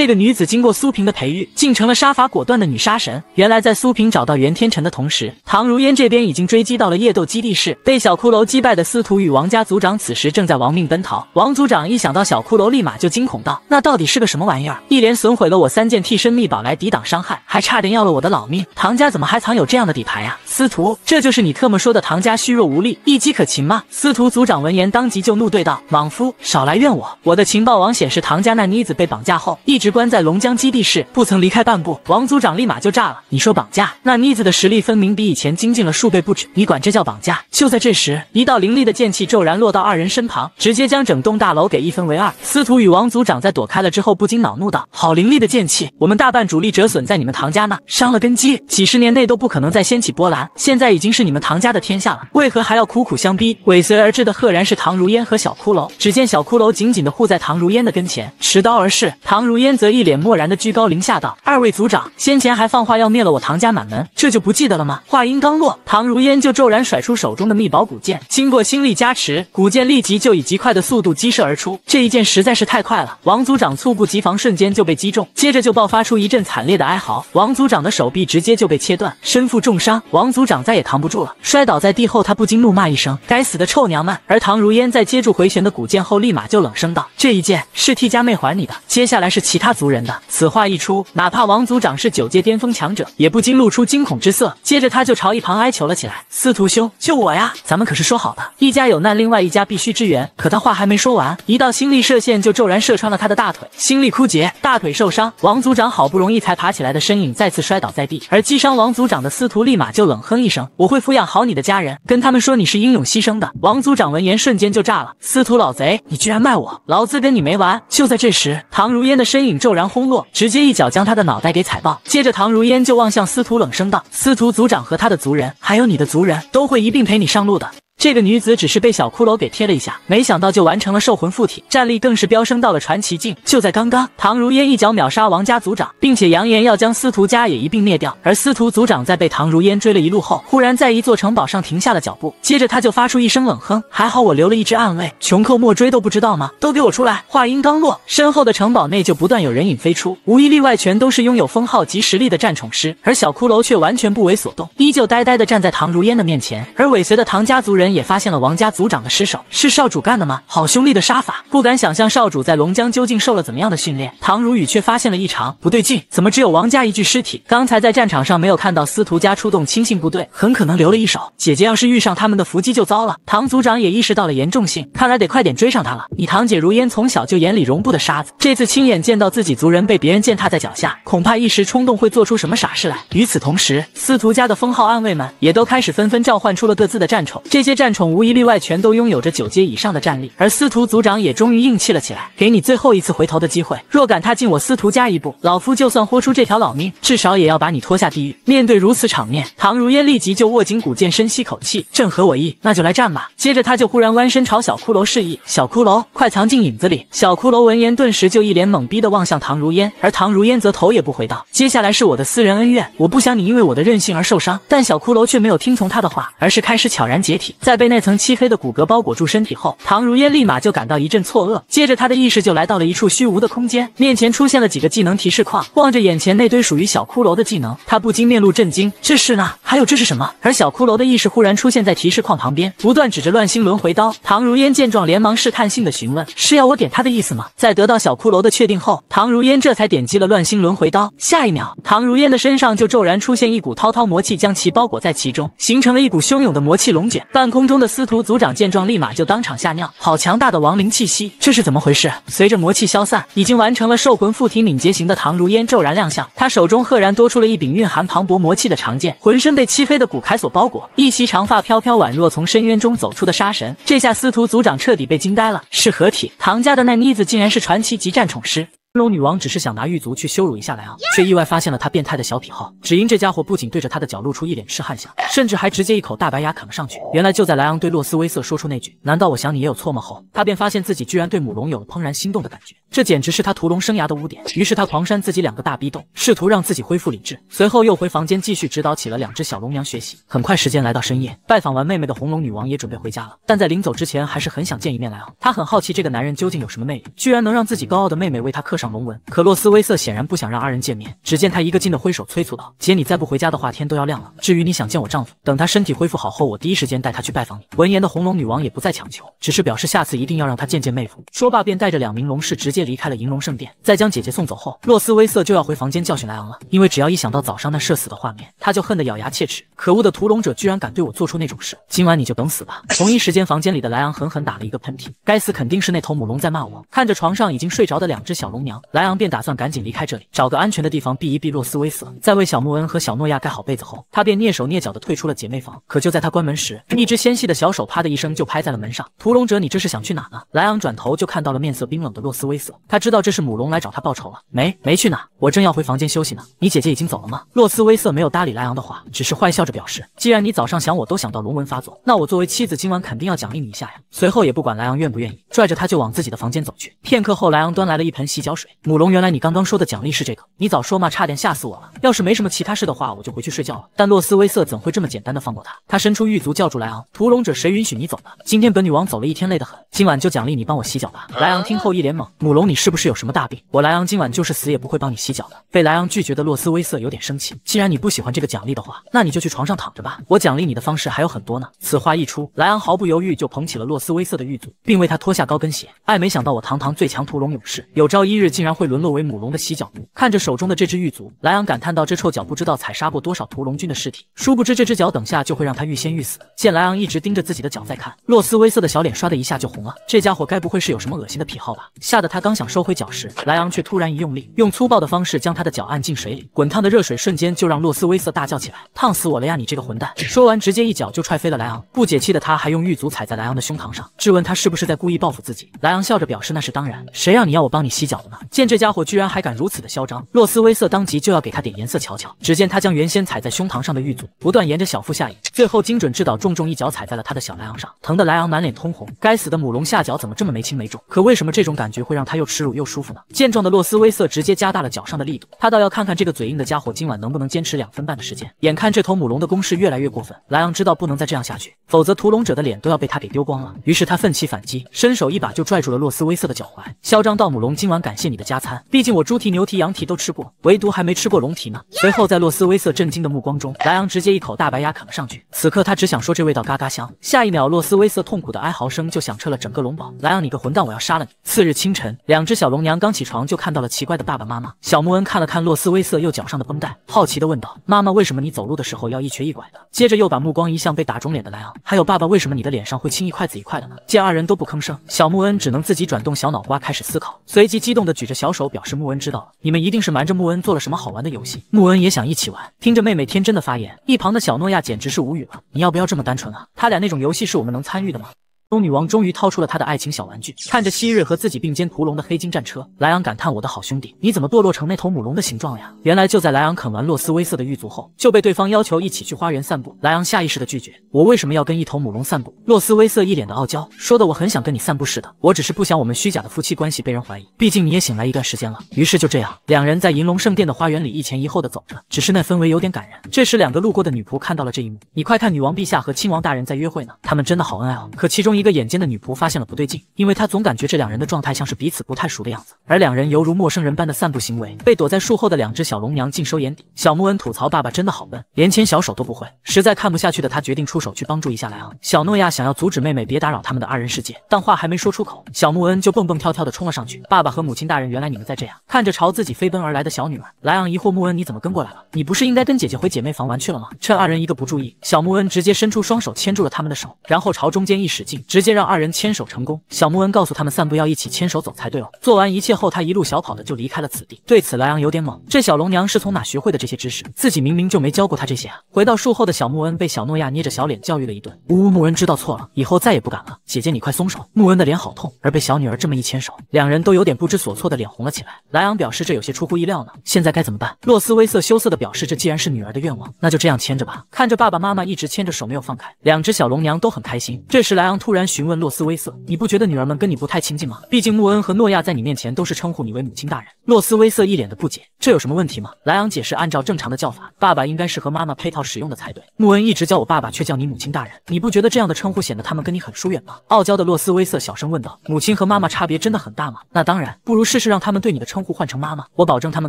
这个女子经过苏萍的培育，竟成了杀伐果断的女杀神。原来在苏萍找到袁天辰的同时，唐如烟这边已经追击到了夜斗基地室。被小骷髅击败的司徒与王家族长此时正在亡命奔逃。王族长一想到小骷髅，立马就惊恐道：“那到底是个什么玩意儿？一连损毁了我三件替身秘宝来抵挡伤害，还差点要了我的老命。唐家怎么还藏有这样的底牌啊？”司徒，这就是你特么说的唐家虚弱无力，一击可擒吗？司徒族长闻言，当即就怒对道：“莽夫，少来怨我！我的情报网显示，唐家那妮子被绑架后，一直……”关在龙江基地室，不曾离开半步。王组长立马就炸了。你说绑架？那妮子的实力分明比以前精进了数倍不止，你管这叫绑架？就在这时，一道凌厉的剑气骤然落到二人身旁，直接将整栋大楼给一分为二。司徒与王组长在躲开了之后，不禁恼怒道：“好凌厉的剑气！我们大半主力折损在你们唐家呢，伤了根基，几十年内都不可能再掀起波澜。现在已经是你们唐家的天下了，为何还要苦苦相逼？”尾随而至的赫然是唐如烟和小骷髅。只见小骷髅紧紧的护在唐如烟的跟前，持刀而视。唐如烟。则一脸漠然的居高临下道：“二位族长先前还放话要灭了我唐家满门，这就不记得了吗？”话音刚落，唐如烟就骤然甩出手中的秘宝古剑，经过心力加持，古剑立即就以极快的速度激射而出。这一剑实在是太快了，王族长猝不及防，瞬间就被击中，接着就爆发出一阵惨烈的哀嚎。王族长的手臂直接就被切断，身负重伤。王族长再也扛不住了，摔倒在地后，他不禁怒骂一声：“该死的臭娘们！”而唐如烟在接住回旋的古剑后，立马就冷声道：“这一剑是替家妹还你的，接下来是其。”他族人的此话一出，哪怕王族长是九阶巅峰强者，也不禁露出惊恐之色。接着他就朝一旁哀求了起来：“司徒兄，救我呀！咱们可是说好的，一家有难，另外一家必须支援。”可他话还没说完，一道心力射线就骤然射穿了他的大腿，心力枯竭，大腿受伤。王族长好不容易才爬起来的身影再次摔倒在地。而击伤王族长的司徒立马就冷哼一声：“我会抚养好你的家人，跟他们说你是英勇牺牲的。”王族长闻言瞬间就炸了：“司徒老贼，你居然卖我！老子跟你没完！”就在这时，唐如烟的身影。骤然轰落，直接一脚将他的脑袋给踩爆。接着，唐如烟就望向司徒，冷声道：“司徒族长和他的族人，还有你的族人，都会一并陪你上路的。”这个女子只是被小骷髅给贴了一下，没想到就完成了兽魂附体，战力更是飙升到了传奇境。就在刚刚，唐如烟一脚秒杀王家族长，并且扬言要将司徒家也一并灭掉。而司徒族长在被唐如烟追了一路后，忽然在一座城堡上停下了脚步，接着他就发出一声冷哼：“还好我留了一只暗卫，穷寇莫追都不知道吗？都给我出来！”话音刚落，身后的城堡内就不断有人影飞出，无一例外全都是拥有封号及实力的战宠师。而小骷髅却完全不为所动，依旧呆呆的站在唐如烟的面前，而尾随的唐家族人。也发现了王家族长的尸首，是少主干的吗？好兄弟的杀法，不敢想象少主在龙江究竟受了怎么样的训练。唐如雨却发现了异常，不对劲，怎么只有王家一具尸体？刚才在战场上没有看到司徒家出动亲信部队，很可能留了一手。姐姐要是遇上他们的伏击就糟了。唐族长也意识到了严重性，看来得快点追上他了。你堂姐如烟从小就眼里容不得沙子，这次亲眼见到自己族人被别人践踏在脚下，恐怕一时冲动会做出什么傻事来。与此同时，司徒家的封号暗卫们也都开始纷纷召唤出了各自的战宠，这些。战宠无一例外，全都拥有着九阶以上的战力，而司徒族长也终于硬气了起来，给你最后一次回头的机会，若敢踏进我司徒家一步，老夫就算豁出这条老命，至少也要把你拖下地狱。面对如此场面，唐如烟立即就握紧古剑，深吸口气，正合我意，那就来战吧。接着他就忽然弯身朝小骷髅示意，小骷髅快藏进影子里。小骷髅闻言顿时就一脸懵逼的望向唐如烟，而唐如烟则头也不回道，接下来是我的私人恩怨，我不想你因为我的任性而受伤。但小骷髅却没有听从他的话，而是开始悄然解体。在被那层漆黑的骨骼包裹住身体后，唐如烟立马就感到一阵错愕，接着她的意识就来到了一处虚无的空间，面前出现了几个技能提示框。望着眼前那堆属于小骷髅的技能，她不禁面露震惊：这是呢？还有这是什么？而小骷髅的意识忽然出现在提示框旁边，不断指着乱星轮回刀。唐如烟见状，连忙试探性的询问：是要我点他的意思吗？在得到小骷髅的确定后，唐如烟这才点击了乱星轮回刀。下一秒，唐如烟的身上就骤然出现一股滔滔魔气，将其包裹在其中，形成了一股汹涌的魔气龙卷，半空。空中的司徒族长见状，立马就当场吓尿。好强大的亡灵气息，这是怎么回事？随着魔气消散，已经完成了兽魂附体敏捷型的唐如烟骤然亮相，他手中赫然多出了一柄蕴含磅礴魔气的长剑，浑身被漆黑的骨铠所包裹，一袭长发飘飘，宛若从深渊中走出的杀神。这下司徒族长彻底被惊呆了，是合体唐家的那妮子，竟然是传奇级战宠师。龙女王只是想拿狱卒去羞辱一下莱昂，却意外发现了他变态的小癖好。只因这家伙不仅对着他的脚露出一脸痴汉相，甚至还直接一口大白牙啃了上去。原来就在莱昂对洛斯威瑟说出那句“难道我想你也有错吗？”后，他便发现自己居然对母龙有了怦然心动的感觉，这简直是他屠龙生涯的污点。于是他狂扇自己两个大逼洞，试图让自己恢复理智。随后又回房间继续指导起了两只小龙娘学习。很快时间来到深夜，拜访完妹妹的红龙女王也准备回家了，但在临走之前还是很想见一面莱昂。她很好奇这个男人究竟有什么魅力，居然能让自己高傲的妹妹为他刻。上龙纹，可洛斯威瑟显然不想让二人见面，只见他一个劲的挥手催促道：“姐，你再不回家的话，天都要亮了。至于你想见我丈夫，等他身体恢复好后，我第一时间带他去拜访你。”闻言的红龙女王也不再强求，只是表示下次一定要让他见见妹夫。说罢便带着两名龙士直接离开了银龙圣殿。在将姐姐送走后，洛斯威瑟就要回房间教训莱昂了，因为只要一想到早上那社死的画面，他就恨得咬牙切齿。可恶的屠龙者居然敢对我做出那种事，今晚你就等死吧！同一时间，房间里的莱昂狠狠打了一个喷嚏，该死，肯定是那头母龙在骂我。看着床上已经睡着的两只小龙鸟。莱昂便打算赶紧离开这里，找个安全的地方避一避。洛斯威瑟在为小穆恩和小诺亚盖好被子后，他便蹑手蹑脚地退出了姐妹房。可就在他关门时，一只纤细的小手啪的一声就拍在了门上。屠龙者，你这是想去哪呢？莱昂转头就看到了面色冰冷的洛斯威瑟，他知道这是母龙来找他报仇了。没没去哪，我正要回房间休息呢。你姐姐已经走了吗？洛斯威瑟没有搭理莱昂的话，只是坏笑着表示，既然你早上想我都想到龙纹发作，那我作为妻子今晚肯定要奖励你一下呀。随后也不管莱昂愿不愿意，拽着他就往自己的房间走去。片刻后，莱昂端来了一盆洗脚水。母龙，原来你刚刚说的奖励是这个，你早说嘛，差点吓死我了。要是没什么其他事的话，我就回去睡觉了。但洛斯威瑟怎会这么简单的放过他？他伸出狱卒，叫住莱昂：“屠龙者，谁允许你走的？今天本女王走了一天，累得很，今晚就奖励你帮我洗脚吧。”莱昂听后一脸懵：“母龙，你是不是有什么大病？我莱昂今晚就是死也不会帮你洗脚的。”被莱昂拒绝的洛斯威瑟有点生气：“既然你不喜欢这个奖励的话，那你就去床上躺着吧。我奖励你的方式还有很多呢。”此话一出，莱昂毫不犹豫就捧起了洛斯威瑟的狱卒，并为他脱下高跟鞋。艾没想到我堂堂最强屠龙勇士，有朝一日。竟然会沦落为母龙的洗脚奴。看着手中的这只玉足，莱昂感叹道：“这臭脚不知道踩杀过多少屠龙军的尸体。”殊不知这只脚等下就会让他欲仙欲死。见莱昂一直盯着自己的脚在看，洛斯威瑟的小脸唰的一下就红了。这家伙该不会是有什么恶心的癖好吧？吓得他刚想收回脚时，莱昂却突然一用力，用粗暴的方式将他的脚按进水里。滚烫的热水瞬间就让洛斯威瑟大叫起来：“烫死我了呀，你这个混蛋！”说完直接一脚就踹飞了莱昂。不解气的他还用玉足踩在莱昂的胸膛上，质问他是不是在故意报复自己。莱昂笑着表示：“那是当然，谁让你要我帮你洗脚的呢？”见这家伙居然还敢如此的嚣张，洛斯威瑟当即就要给他点颜色瞧瞧。只见他将原先踩在胸膛上的玉足不断沿着小腹下移，最后精准制导，重重一脚踩在了他的小莱昂上，疼得莱昂满脸通红。该死的母龙下脚怎么这么没轻没重？可为什么这种感觉会让他又耻辱又舒服呢？健壮的洛斯威瑟直接加大了脚上的力度，他倒要看看这个嘴硬的家伙今晚能不能坚持两分半的时间。眼看这头母龙的攻势越来越过分，莱昂知道不能再这样下去，否则屠龙者的脸都要被他给丢光了。于是他奋起反击，伸手一把就拽住了洛斯威瑟的脚踝。嚣张到母龙今晚感谢。”你的加餐，毕竟我猪蹄牛蹄羊蹄都吃过，唯独还没吃过龙蹄呢。随后在洛斯威瑟震惊的目光中，莱昂直接一口大白牙啃了上去。此刻他只想说这味道嘎嘎香。下一秒，洛斯威瑟痛苦的哀嚎声就响彻了整个龙堡。莱昂，你个混蛋，我要杀了你！次日清晨，两只小龙娘刚起床就看到了奇怪的爸爸妈妈。小穆恩看了看洛斯威瑟右脚上的绷带，好奇的问道：“妈妈，为什么你走路的时候要一瘸一拐的？”接着又把目光移向被打肿脸的莱昂，还有爸爸，为什么你的脸上会青一块紫一块的呢？见二人都不吭声，小穆恩只能自己转动小脑瓜开始思考，随即激动的。举着小手表示穆恩知道了，你们一定是瞒着穆恩做了什么好玩的游戏。穆恩也想一起玩，听着妹妹天真的发言，一旁的小诺亚简直是无语了。你要不要这么单纯啊？他俩那种游戏是我们能参与的吗？中女王终于掏出了她的爱情小玩具，看着昔日和自己并肩屠龙的黑金战车，莱昂感叹：“我的好兄弟，你怎么堕落成那头母龙的形状了？”原来就在莱昂啃完洛斯威瑟的玉足后，就被对方要求一起去花园散步。莱昂下意识的拒绝：“我为什么要跟一头母龙散步？”洛斯威瑟一脸的傲娇，说的我很想跟你散步似的。我只是不想我们虚假的夫妻关系被人怀疑，毕竟你也醒来一段时间了。于是就这样，两人在银龙圣殿的花园里一前一后的走着，只是那氛围有点感人。这时两个路过的女仆看到了这一幕：“你快看，女王陛下和亲王大人在约会呢，他们真的好恩爱。”哦。”可其中一一个眼尖的女仆发现了不对劲，因为她总感觉这两人的状态像是彼此不太熟的样子，而两人犹如陌生人般的散步行为，被躲在树后的两只小龙娘尽收眼底。小穆恩吐槽爸爸真的好笨，连牵小手都不会，实在看不下去的他决定出手去帮助一下莱昂。小诺亚想要阻止妹妹别打扰他们的二人世界，但话还没说出口，小穆恩就蹦蹦跳跳的冲了上去。爸爸和母亲大人，原来你们在这样看着朝自己飞奔而来的小女儿。莱昂疑惑穆恩你怎么跟过来了？你不是应该跟姐姐回姐妹房玩去了吗？趁二人一个不注意，小穆恩直接伸出双手牵住了他们的手，然后朝中间一使劲。直接让二人牵手成功。小穆恩告诉他们散步要一起牵手走才对哦。做完一切后，他一路小跑的就离开了此地。对此，莱昂有点懵，这小龙娘是从哪学会的这些知识？自己明明就没教过她这些啊！回到树后的小穆恩被小诺亚捏着小脸教育了一顿，呜呜，穆恩知道错了，以后再也不敢了。姐姐，你快松手！穆恩的脸好痛。而被小女儿这么一牵手，两人都有点不知所措的脸红了起来。莱昂表示这有些出乎意料呢，现在该怎么办？洛斯威瑟羞涩的表示这既然是女儿的愿望，那就这样牵着吧。看着爸爸妈妈一直牵着手没有放开，两只小龙娘都很开心。这时，莱昂突然。询问洛斯威瑟，你不觉得女儿们跟你不太亲近吗？毕竟穆恩和诺亚在你面前都是称呼你为母亲大人。洛斯威瑟一脸的不解，这有什么问题吗？莱昂解释，按照正常的叫法，爸爸应该是和妈妈配套使用的才对。穆恩一直叫我爸爸，却叫你母亲大人，你不觉得这样的称呼显得他们跟你很疏远吗？傲娇的洛斯威瑟小声问道，母亲和妈妈差别真的很大吗？那当然，不如试试让他们对你的称呼换成妈妈，我保证他们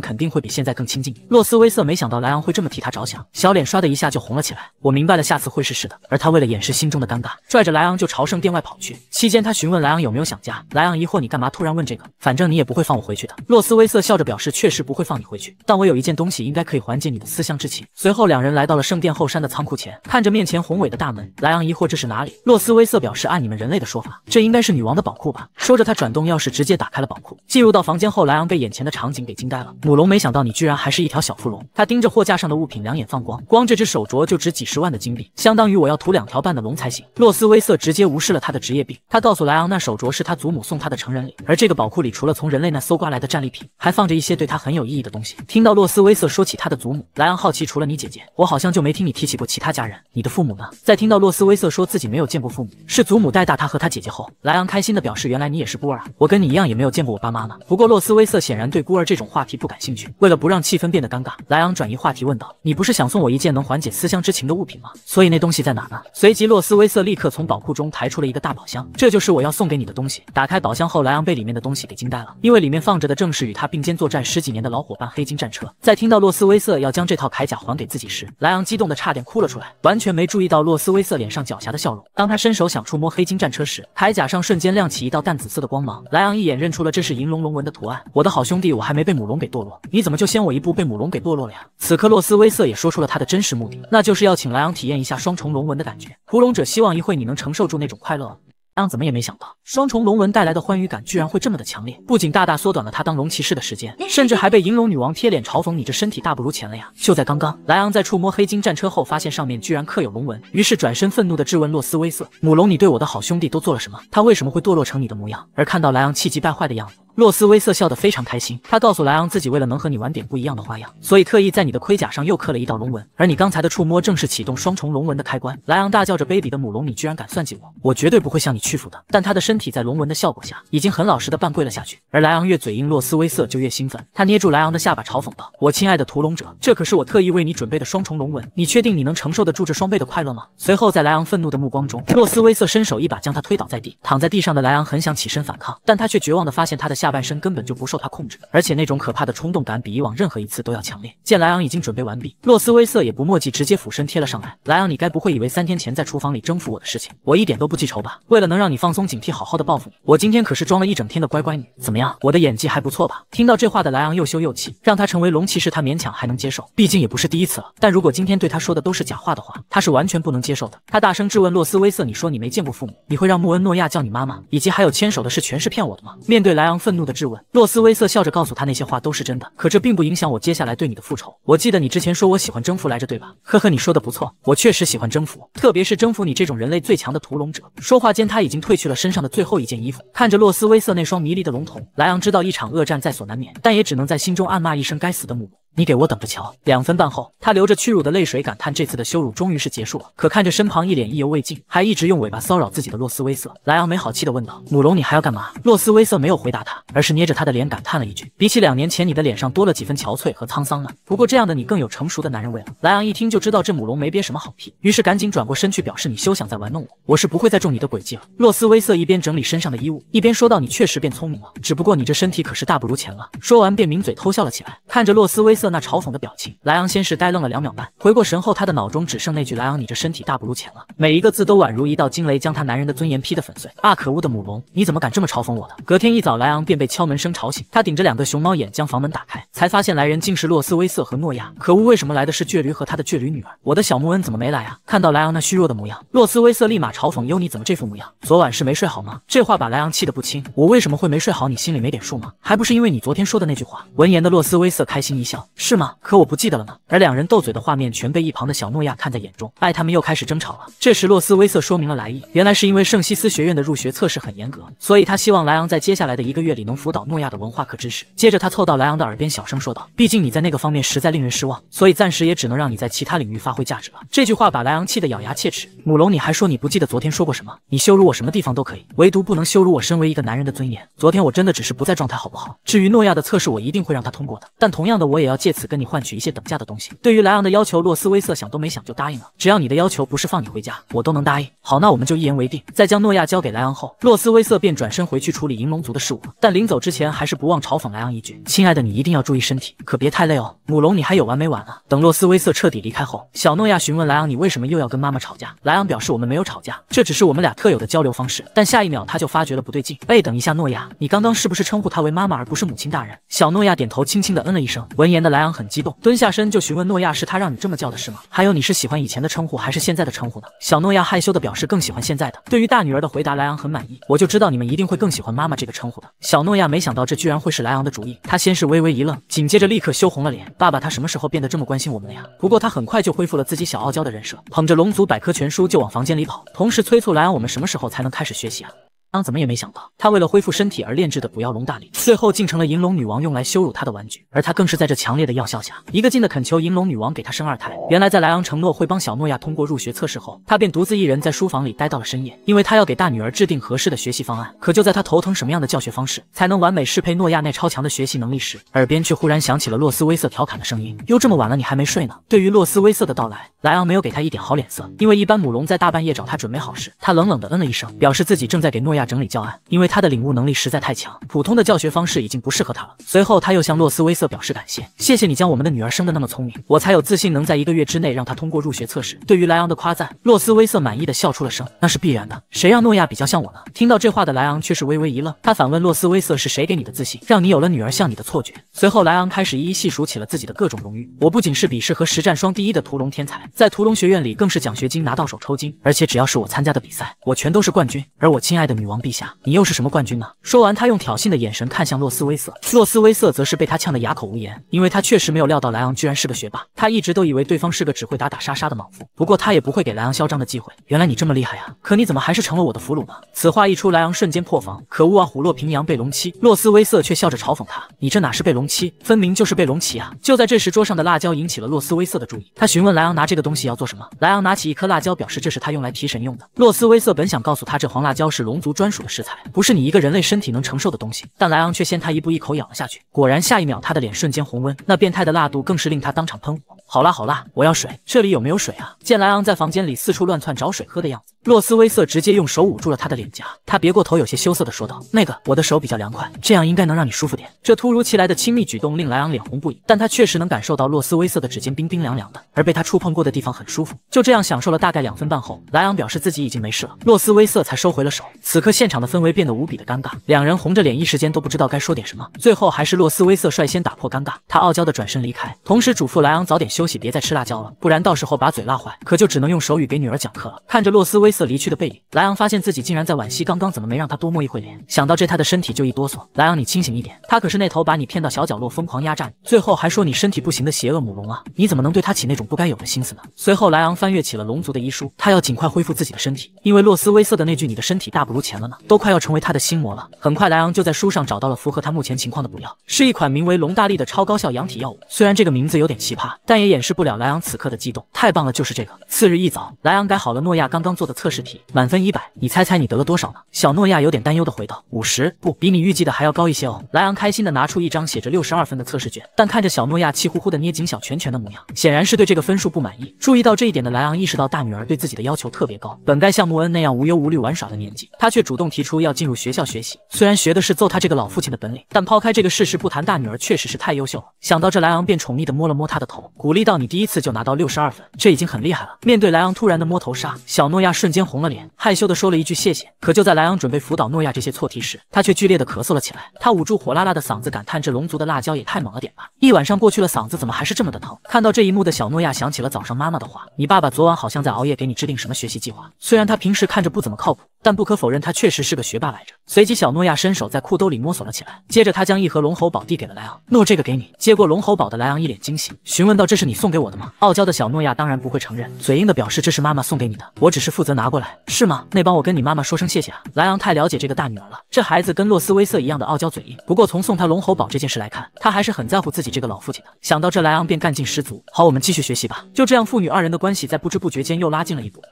肯定会比现在更亲近。洛斯威瑟没想到莱昂会这么替他着想，小脸刷的一下就红了起来。我明白了，下次会试试的。而他为了掩饰心中的尴尬，拽着莱昂就朝圣。店外跑去期间，他询问莱昂有没有想家。莱昂疑惑你干嘛突然问这个？反正你也不会放我回去的。洛斯威瑟笑着表示确实不会放你回去，但我有一件东西应该可以缓解你的思乡之情。随后两人来到了圣殿后山的仓库前，看着面前宏伟的大门，莱昂疑惑这是哪里？洛斯威瑟表示按你们人类的说法，这应该是女王的宝库吧。说着他转动钥匙，直接打开了宝库。进入到房间后，莱昂被眼前的场景给惊呆了。母龙没想到你居然还是一条小腹龙，他盯着货架上的物品，两眼放光。光这只手镯就值几十万的金币，相当于我要屠两条半的龙才行。洛斯威瑟直接无。是了他的职业病。他告诉莱昂，那手镯是他祖母送他的成人礼，而这个宝库里除了从人类那搜刮来的战利品，还放着一些对他很有意义的东西。听到洛斯威瑟说起他的祖母，莱昂好奇，除了你姐姐，我好像就没听你提起过其他家人。你的父母呢？在听到洛斯威瑟说自己没有见过父母，是祖母带大他和他姐姐后，莱昂开心的表示，原来你也是孤儿啊，我跟你一样，也没有见过我爸妈呢。不过洛斯威瑟显然对孤儿这种话题不感兴趣。为了不让气氛变得尴尬，莱昂转移话题问道，你不是想送我一件能缓解思乡之情的物品吗？所以那东西在哪呢？随即洛斯威瑟立刻从宝库中抬。出了一个大宝箱，这就是我要送给你的东西。打开宝箱后，莱昂被里面的东西给惊呆了，因为里面放着的正是与他并肩作战十几年的老伙伴黑金战车。在听到洛斯威瑟要将这套铠甲还给自己时，莱昂激动的差点哭了出来，完全没注意到洛斯威瑟脸上狡黠的笑容。当他伸手想触摸黑金战车时，铠甲上瞬间亮起一道淡紫色的光芒，莱昂一眼认出了这是银龙龙纹的图案。我的好兄弟，我还没被母龙给堕落，你怎么就先我一步被母龙给堕落了呀？此刻洛斯威瑟也说出了他的真实目的，那就是要请莱昂体验一下双重龙纹的感觉。屠龙者希望一会你能承受住那种。快乐，莱昂怎么也没想到，双重龙纹带来的欢愉感居然会这么的强烈，不仅大大缩短了他当龙骑士的时间，甚至还被银龙女王贴脸嘲讽：“你这身体大不如前了呀！”就在刚刚，莱昂在触摸黑金战车后，发现上面居然刻有龙纹，于是转身愤怒的质问洛斯威瑟母龙：“你对我的好兄弟都做了什么？他为什么会堕落成你的模样？”而看到莱昂气急败坏的样子。洛斯威瑟笑得非常开心，他告诉莱昂，自己为了能和你玩点不一样的花样，所以特意在你的盔甲上又刻了一道龙纹，而你刚才的触摸正是启动双重龙纹的开关。莱昂大叫着：“卑鄙的母龙，你居然敢算计我！我绝对不会向你屈服的！”但他的身体在龙纹的效果下，已经很老实的半跪了下去。而莱昂越嘴硬，洛斯威瑟就越兴奋。他捏住莱昂的下巴，嘲讽道：“我亲爱的屠龙者，这可是我特意为你准备的双重龙纹，你确定你能承受得住这双倍的快乐吗？”随后，在莱昂愤怒的目光中，洛斯威瑟伸手一把将他推倒在地。躺在地上的莱昂很想起身反抗，但他却绝望地发现他的。下半身根本就不受他控制，而且那种可怕的冲动感比以往任何一次都要强烈。见莱昂已经准备完毕，洛斯威瑟也不墨迹，直接俯身贴了上来。莱昂，你该不会以为三天前在厨房里征服我的事情，我一点都不记仇吧？为了能让你放松警惕，好好的报复你，我今天可是装了一整天的乖乖女。怎么样，我的演技还不错吧？听到这话的莱昂又羞又气，让他成为龙骑士他勉强还能接受，毕竟也不是第一次了。但如果今天对他说的都是假话的话，他是完全不能接受的。他大声质问洛斯威瑟：“你说你没见过父母，你会让穆恩诺亚叫你妈妈，以及还有牵手的事全是骗我的吗？”面对莱昂愤。愤怒的质问，洛斯威瑟笑着告诉他那些话都是真的，可这并不影响我接下来对你的复仇。我记得你之前说我喜欢征服来着，对吧？呵呵，你说的不错，我确实喜欢征服，特别是征服你这种人类最强的屠龙者。说话间，他已经褪去了身上的最后一件衣服，看着洛斯威瑟那双迷离的龙瞳，莱昂知道一场恶战在所难免，但也只能在心中暗骂一声该死的母。你给我等着瞧！两分半后，他流着屈辱的泪水，感叹这次的羞辱终于是结束了。可看着身旁一脸意犹未尽，还一直用尾巴骚扰自己的洛斯威瑟，莱昂没好气地问道：“母龙，你还要干嘛？”洛斯威瑟没有回答他，而是捏着他的脸，感叹了一句：“比起两年前，你的脸上多了几分憔悴和沧桑呢。不过这样的你更有成熟的男人味了。”莱昂一听就知道这母龙没憋什么好屁，于是赶紧转过身去，表示：“你休想再玩弄我，我是不会再中你的诡计了。”洛斯威瑟一边整理身上的衣物，一边说道：“你确实变聪明了，只不过你这身体可是大不如前了。”说完便抿嘴偷笑了起来，看着洛斯威。瑟。那嘲讽的表情，莱昂先是呆愣了两秒半，回过神后，他的脑中只剩那句：“莱昂，你这身体大不如前了。”每一个字都宛如一道惊雷，将他男人的尊严劈得粉碎。啊！可恶的母龙，你怎么敢这么嘲讽我呢？隔天一早，莱昂便被敲门声吵醒，他顶着两个熊猫眼将房门打开，才发现来人竟是洛斯威瑟和诺亚。可恶，为什么来的是倔驴和他的倔驴女儿？我的小穆恩怎么没来啊？看到莱昂那虚弱的模样，洛斯威瑟立马嘲讽：“尤尼，怎么这副模样？昨晚是没睡好吗？”这话把莱昂气得不轻：“我为什么会没睡好？你心里没点数吗？还不是因为你昨天说的那句话。”闻言的洛斯威瑟开心一笑。是吗？可我不记得了呢。而两人斗嘴的画面全被一旁的小诺亚看在眼中。爱他们又开始争吵了。这时，洛斯威瑟说明了来意，原来是因为圣西斯学院的入学测试很严格，所以他希望莱昂在接下来的一个月里能辅导诺亚的文化课知识。接着，他凑到莱昂的耳边小声说道：“毕竟你在那个方面实在令人失望，所以暂时也只能让你在其他领域发挥价值了。”这句话把莱昂气得咬牙切齿。母龙，你还说你不记得昨天说过什么？你羞辱我什么地方都可以，唯独不能羞辱我身为一个男人的尊严。昨天我真的只是不在状态，好不好？至于诺亚的测试，我一定会让他通过的。但同样的，我也要。借此跟你换取一些等价的东西。对于莱昂的要求，洛斯威瑟想都没想就答应了。只要你的要求不是放你回家，我都能答应。好，那我们就一言为定。在将诺亚交给莱昂后，洛斯威瑟便转身回去处理银龙族的事物。但临走之前，还是不忘嘲讽莱昂一句：“亲爱的，你一定要注意身体，可别太累哦。”母龙，你还有完没完啊？等洛斯威瑟彻底离开后，小诺亚询问莱昂：“你为什么又要跟妈妈吵架？”莱昂表示：“我们没有吵架，这只是我们俩特有的交流方式。”但下一秒他就发觉了不对劲。哎，等一下，诺亚，你刚刚是不是称呼她为妈妈，而不是母亲大人？小诺亚点头，轻轻的嗯了一声。闻言的。莱昂很激动，蹲下身就询问诺亚：“是他让你这么叫的是吗？还有你是喜欢以前的称呼还是现在的称呼呢？”小诺亚害羞的表示更喜欢现在的。对于大女儿的回答，莱昂很满意。我就知道你们一定会更喜欢妈妈这个称呼的。小诺亚没想到这居然会是莱昂的主意，他先是微微一愣，紧接着立刻羞红了脸。爸爸，他什么时候变得这么关心我们了呀？不过他很快就恢复了自己小傲娇的人设，捧着龙族百科全书就往房间里跑，同时催促莱昂：“我们什么时候才能开始学习啊？”当怎么也没想到，他为了恢复身体而炼制的补药龙大力，最后竟成了银龙女王用来羞辱他的玩具。而他更是在这强烈的药效下，一个劲的恳求银龙女王给他生二胎。原来，在莱昂承诺会帮小诺亚通过入学测试后，他便独自一人在书房里待到了深夜，因为他要给大女儿制定合适的学习方案。可就在他头疼什么样的教学方式才能完美适配诺亚那超强的学习能力时，耳边却忽然响起了洛斯威瑟调侃的声音：“哟，这么晚了，你还没睡呢？”对于洛斯威瑟的到来，莱昂没有给他一点好脸色，因为一般母龙在大半夜找他准备好事。他冷冷的嗯了一声，表示自己正在给诺亚。整理教案，因为他的领悟能力实在太强，普通的教学方式已经不适合他了。随后，他又向洛斯威瑟表示感谢：“谢谢你将我们的女儿生得那么聪明，我才有自信能在一个月之内让她通过入学测试。”对于莱昂的夸赞，洛斯威瑟满意的笑出了声：“那是必然的，谁让诺亚比较像我呢？”听到这话的莱昂却是微微一愣，他反问洛斯威瑟：“是谁给你的自信，让你有了女儿像你的错觉？”随后，莱昂开始一一细数起了自己的各种荣誉：“我不仅是笔试和实战双第一的屠龙天才，在屠龙学院里更是奖学金拿到手抽筋，而且只要是我参加的比赛，我全都是冠军。而我亲爱的女王。”王陛下，你又是什么冠军呢？说完，他用挑衅的眼神看向洛斯威瑟，洛斯威瑟则是被他呛得哑口无言，因为他确实没有料到莱昂居然是个学霸，他一直都以为对方是个只会打打杀杀的莽夫。不过他也不会给莱昂嚣张的机会。原来你这么厉害啊！可你怎么还是成了我的俘虏呢？此话一出，莱昂瞬间破防，可恶啊！虎落平阳被龙欺。洛斯威瑟却笑着嘲讽他：“你这哪是被龙欺，分明就是被龙骑啊！”就在这时，桌上的辣椒引起了洛斯威瑟的注意，他询问莱昂拿这个东西要做什么。莱昂拿起一颗辣椒，表示这是他用来提神用的。洛斯威瑟本想告诉他这黄辣椒是龙族传。专属的食材不是你一个人类身体能承受的东西，但莱昂却先他一步一口咬了下去。果然，下一秒他的脸瞬间红温，那变态的辣度更是令他当场喷火。好辣，好辣，我要水！这里有没有水啊？见莱昂在房间里四处乱窜找水喝的样子，洛斯威瑟直接用手捂住了他的脸颊。他别过头，有些羞涩的说道：“那个，我的手比较凉快，这样应该能让你舒服点。”这突如其来的亲密举动令莱昂脸红不已，但他确实能感受到洛斯威瑟的指尖冰冰凉凉的，而被他触碰过的地方很舒服。就这样享受了大概两分半后，莱昂表示自己已经没事了，洛斯威瑟才收回了手。此刻。现场的氛围变得无比的尴尬，两人红着脸，一时间都不知道该说点什么。最后还是洛斯威瑟率先打破尴尬，他傲娇的转身离开，同时嘱咐莱昂早点休息，别再吃辣椒了，不然到时候把嘴辣坏，可就只能用手语给女儿讲课了。看着洛斯威瑟离去的背影，莱昂发现自己竟然在惋惜刚刚怎么没让他多摸一会脸。想到这，他的身体就一哆嗦。莱昂，你清醒一点，他可是那头把你骗到小角落疯狂压榨，你，最后还说你身体不行的邪恶母龙啊！你怎么能对他起那种不该有的心思呢？随后，莱昂翻阅起了龙族的遗书，他要尽快恢复自己的身体，因为洛斯威瑟的那句你的身体大不如前。钱了呢，都快要成为他的心魔了。很快，莱昂就在书上找到了符合他目前情况的补药，是一款名为“龙大力”的超高效养体药物。虽然这个名字有点奇葩，但也掩饰不了莱昂此刻的激动。太棒了，就是这个。次日一早，莱昂改好了诺亚刚刚做的测试题，满分一百，你猜猜你得了多少呢？小诺亚有点担忧的回道：五十，不比你预计的还要高一些哦。莱昂开心的拿出一张写着六十二分的测试卷，但看着小诺亚气呼呼的捏紧小拳拳的模样，显然是对这个分数不满意。注意到这一点的莱昂意识到，大女儿对自己的要求特别高，本该像穆恩那样无忧无虑玩耍的年纪，他却。主动提出要进入学校学习，虽然学的是揍他这个老父亲的本领，但抛开这个事实不谈，大女儿确实是太优秀了。想到这，莱昂便宠溺地摸了摸她的头，鼓励道：“你第一次就拿到六十二分，这已经很厉害了。”面对莱昂突然的摸头杀，小诺亚瞬间红了脸，害羞地说了一句：“谢谢。”可就在莱昂准备辅导诺亚这些错题时，他却剧烈地咳嗽了起来。他捂住火辣辣的嗓子，感叹：“这龙族的辣椒也太猛了点吧！”一晚上过去了，嗓子怎么还是这么的疼？看到这一幕的小诺亚想起了早上妈妈的话：“你爸爸昨晚好像在熬夜给你制定什么学习计划。”虽然他平时看着不怎么靠谱，但不可否认他。确实是个学霸来着。随即，小诺亚伸手在裤兜里摸索了起来，接着他将一盒龙喉宝递给了莱昂：“诺，这个给你。”接过龙喉宝的莱昂一脸惊喜，询问道：“这是你送给我的吗？”傲娇的小诺亚当然不会承认，嘴硬的表示：“这是妈妈送给你的，我只是负责拿过来，是吗？那帮我跟你妈妈说声谢谢啊。”莱昂太了解这个大女儿了，这孩子跟洛斯威瑟一样的傲娇嘴硬，不过从送他龙喉宝这件事来看，他还是很在乎自己这个老父亲的。想到这，莱昂便干劲十足：“好，我们继续学习吧。”就这样，父女二人的关系在不知不觉间又拉近了一步。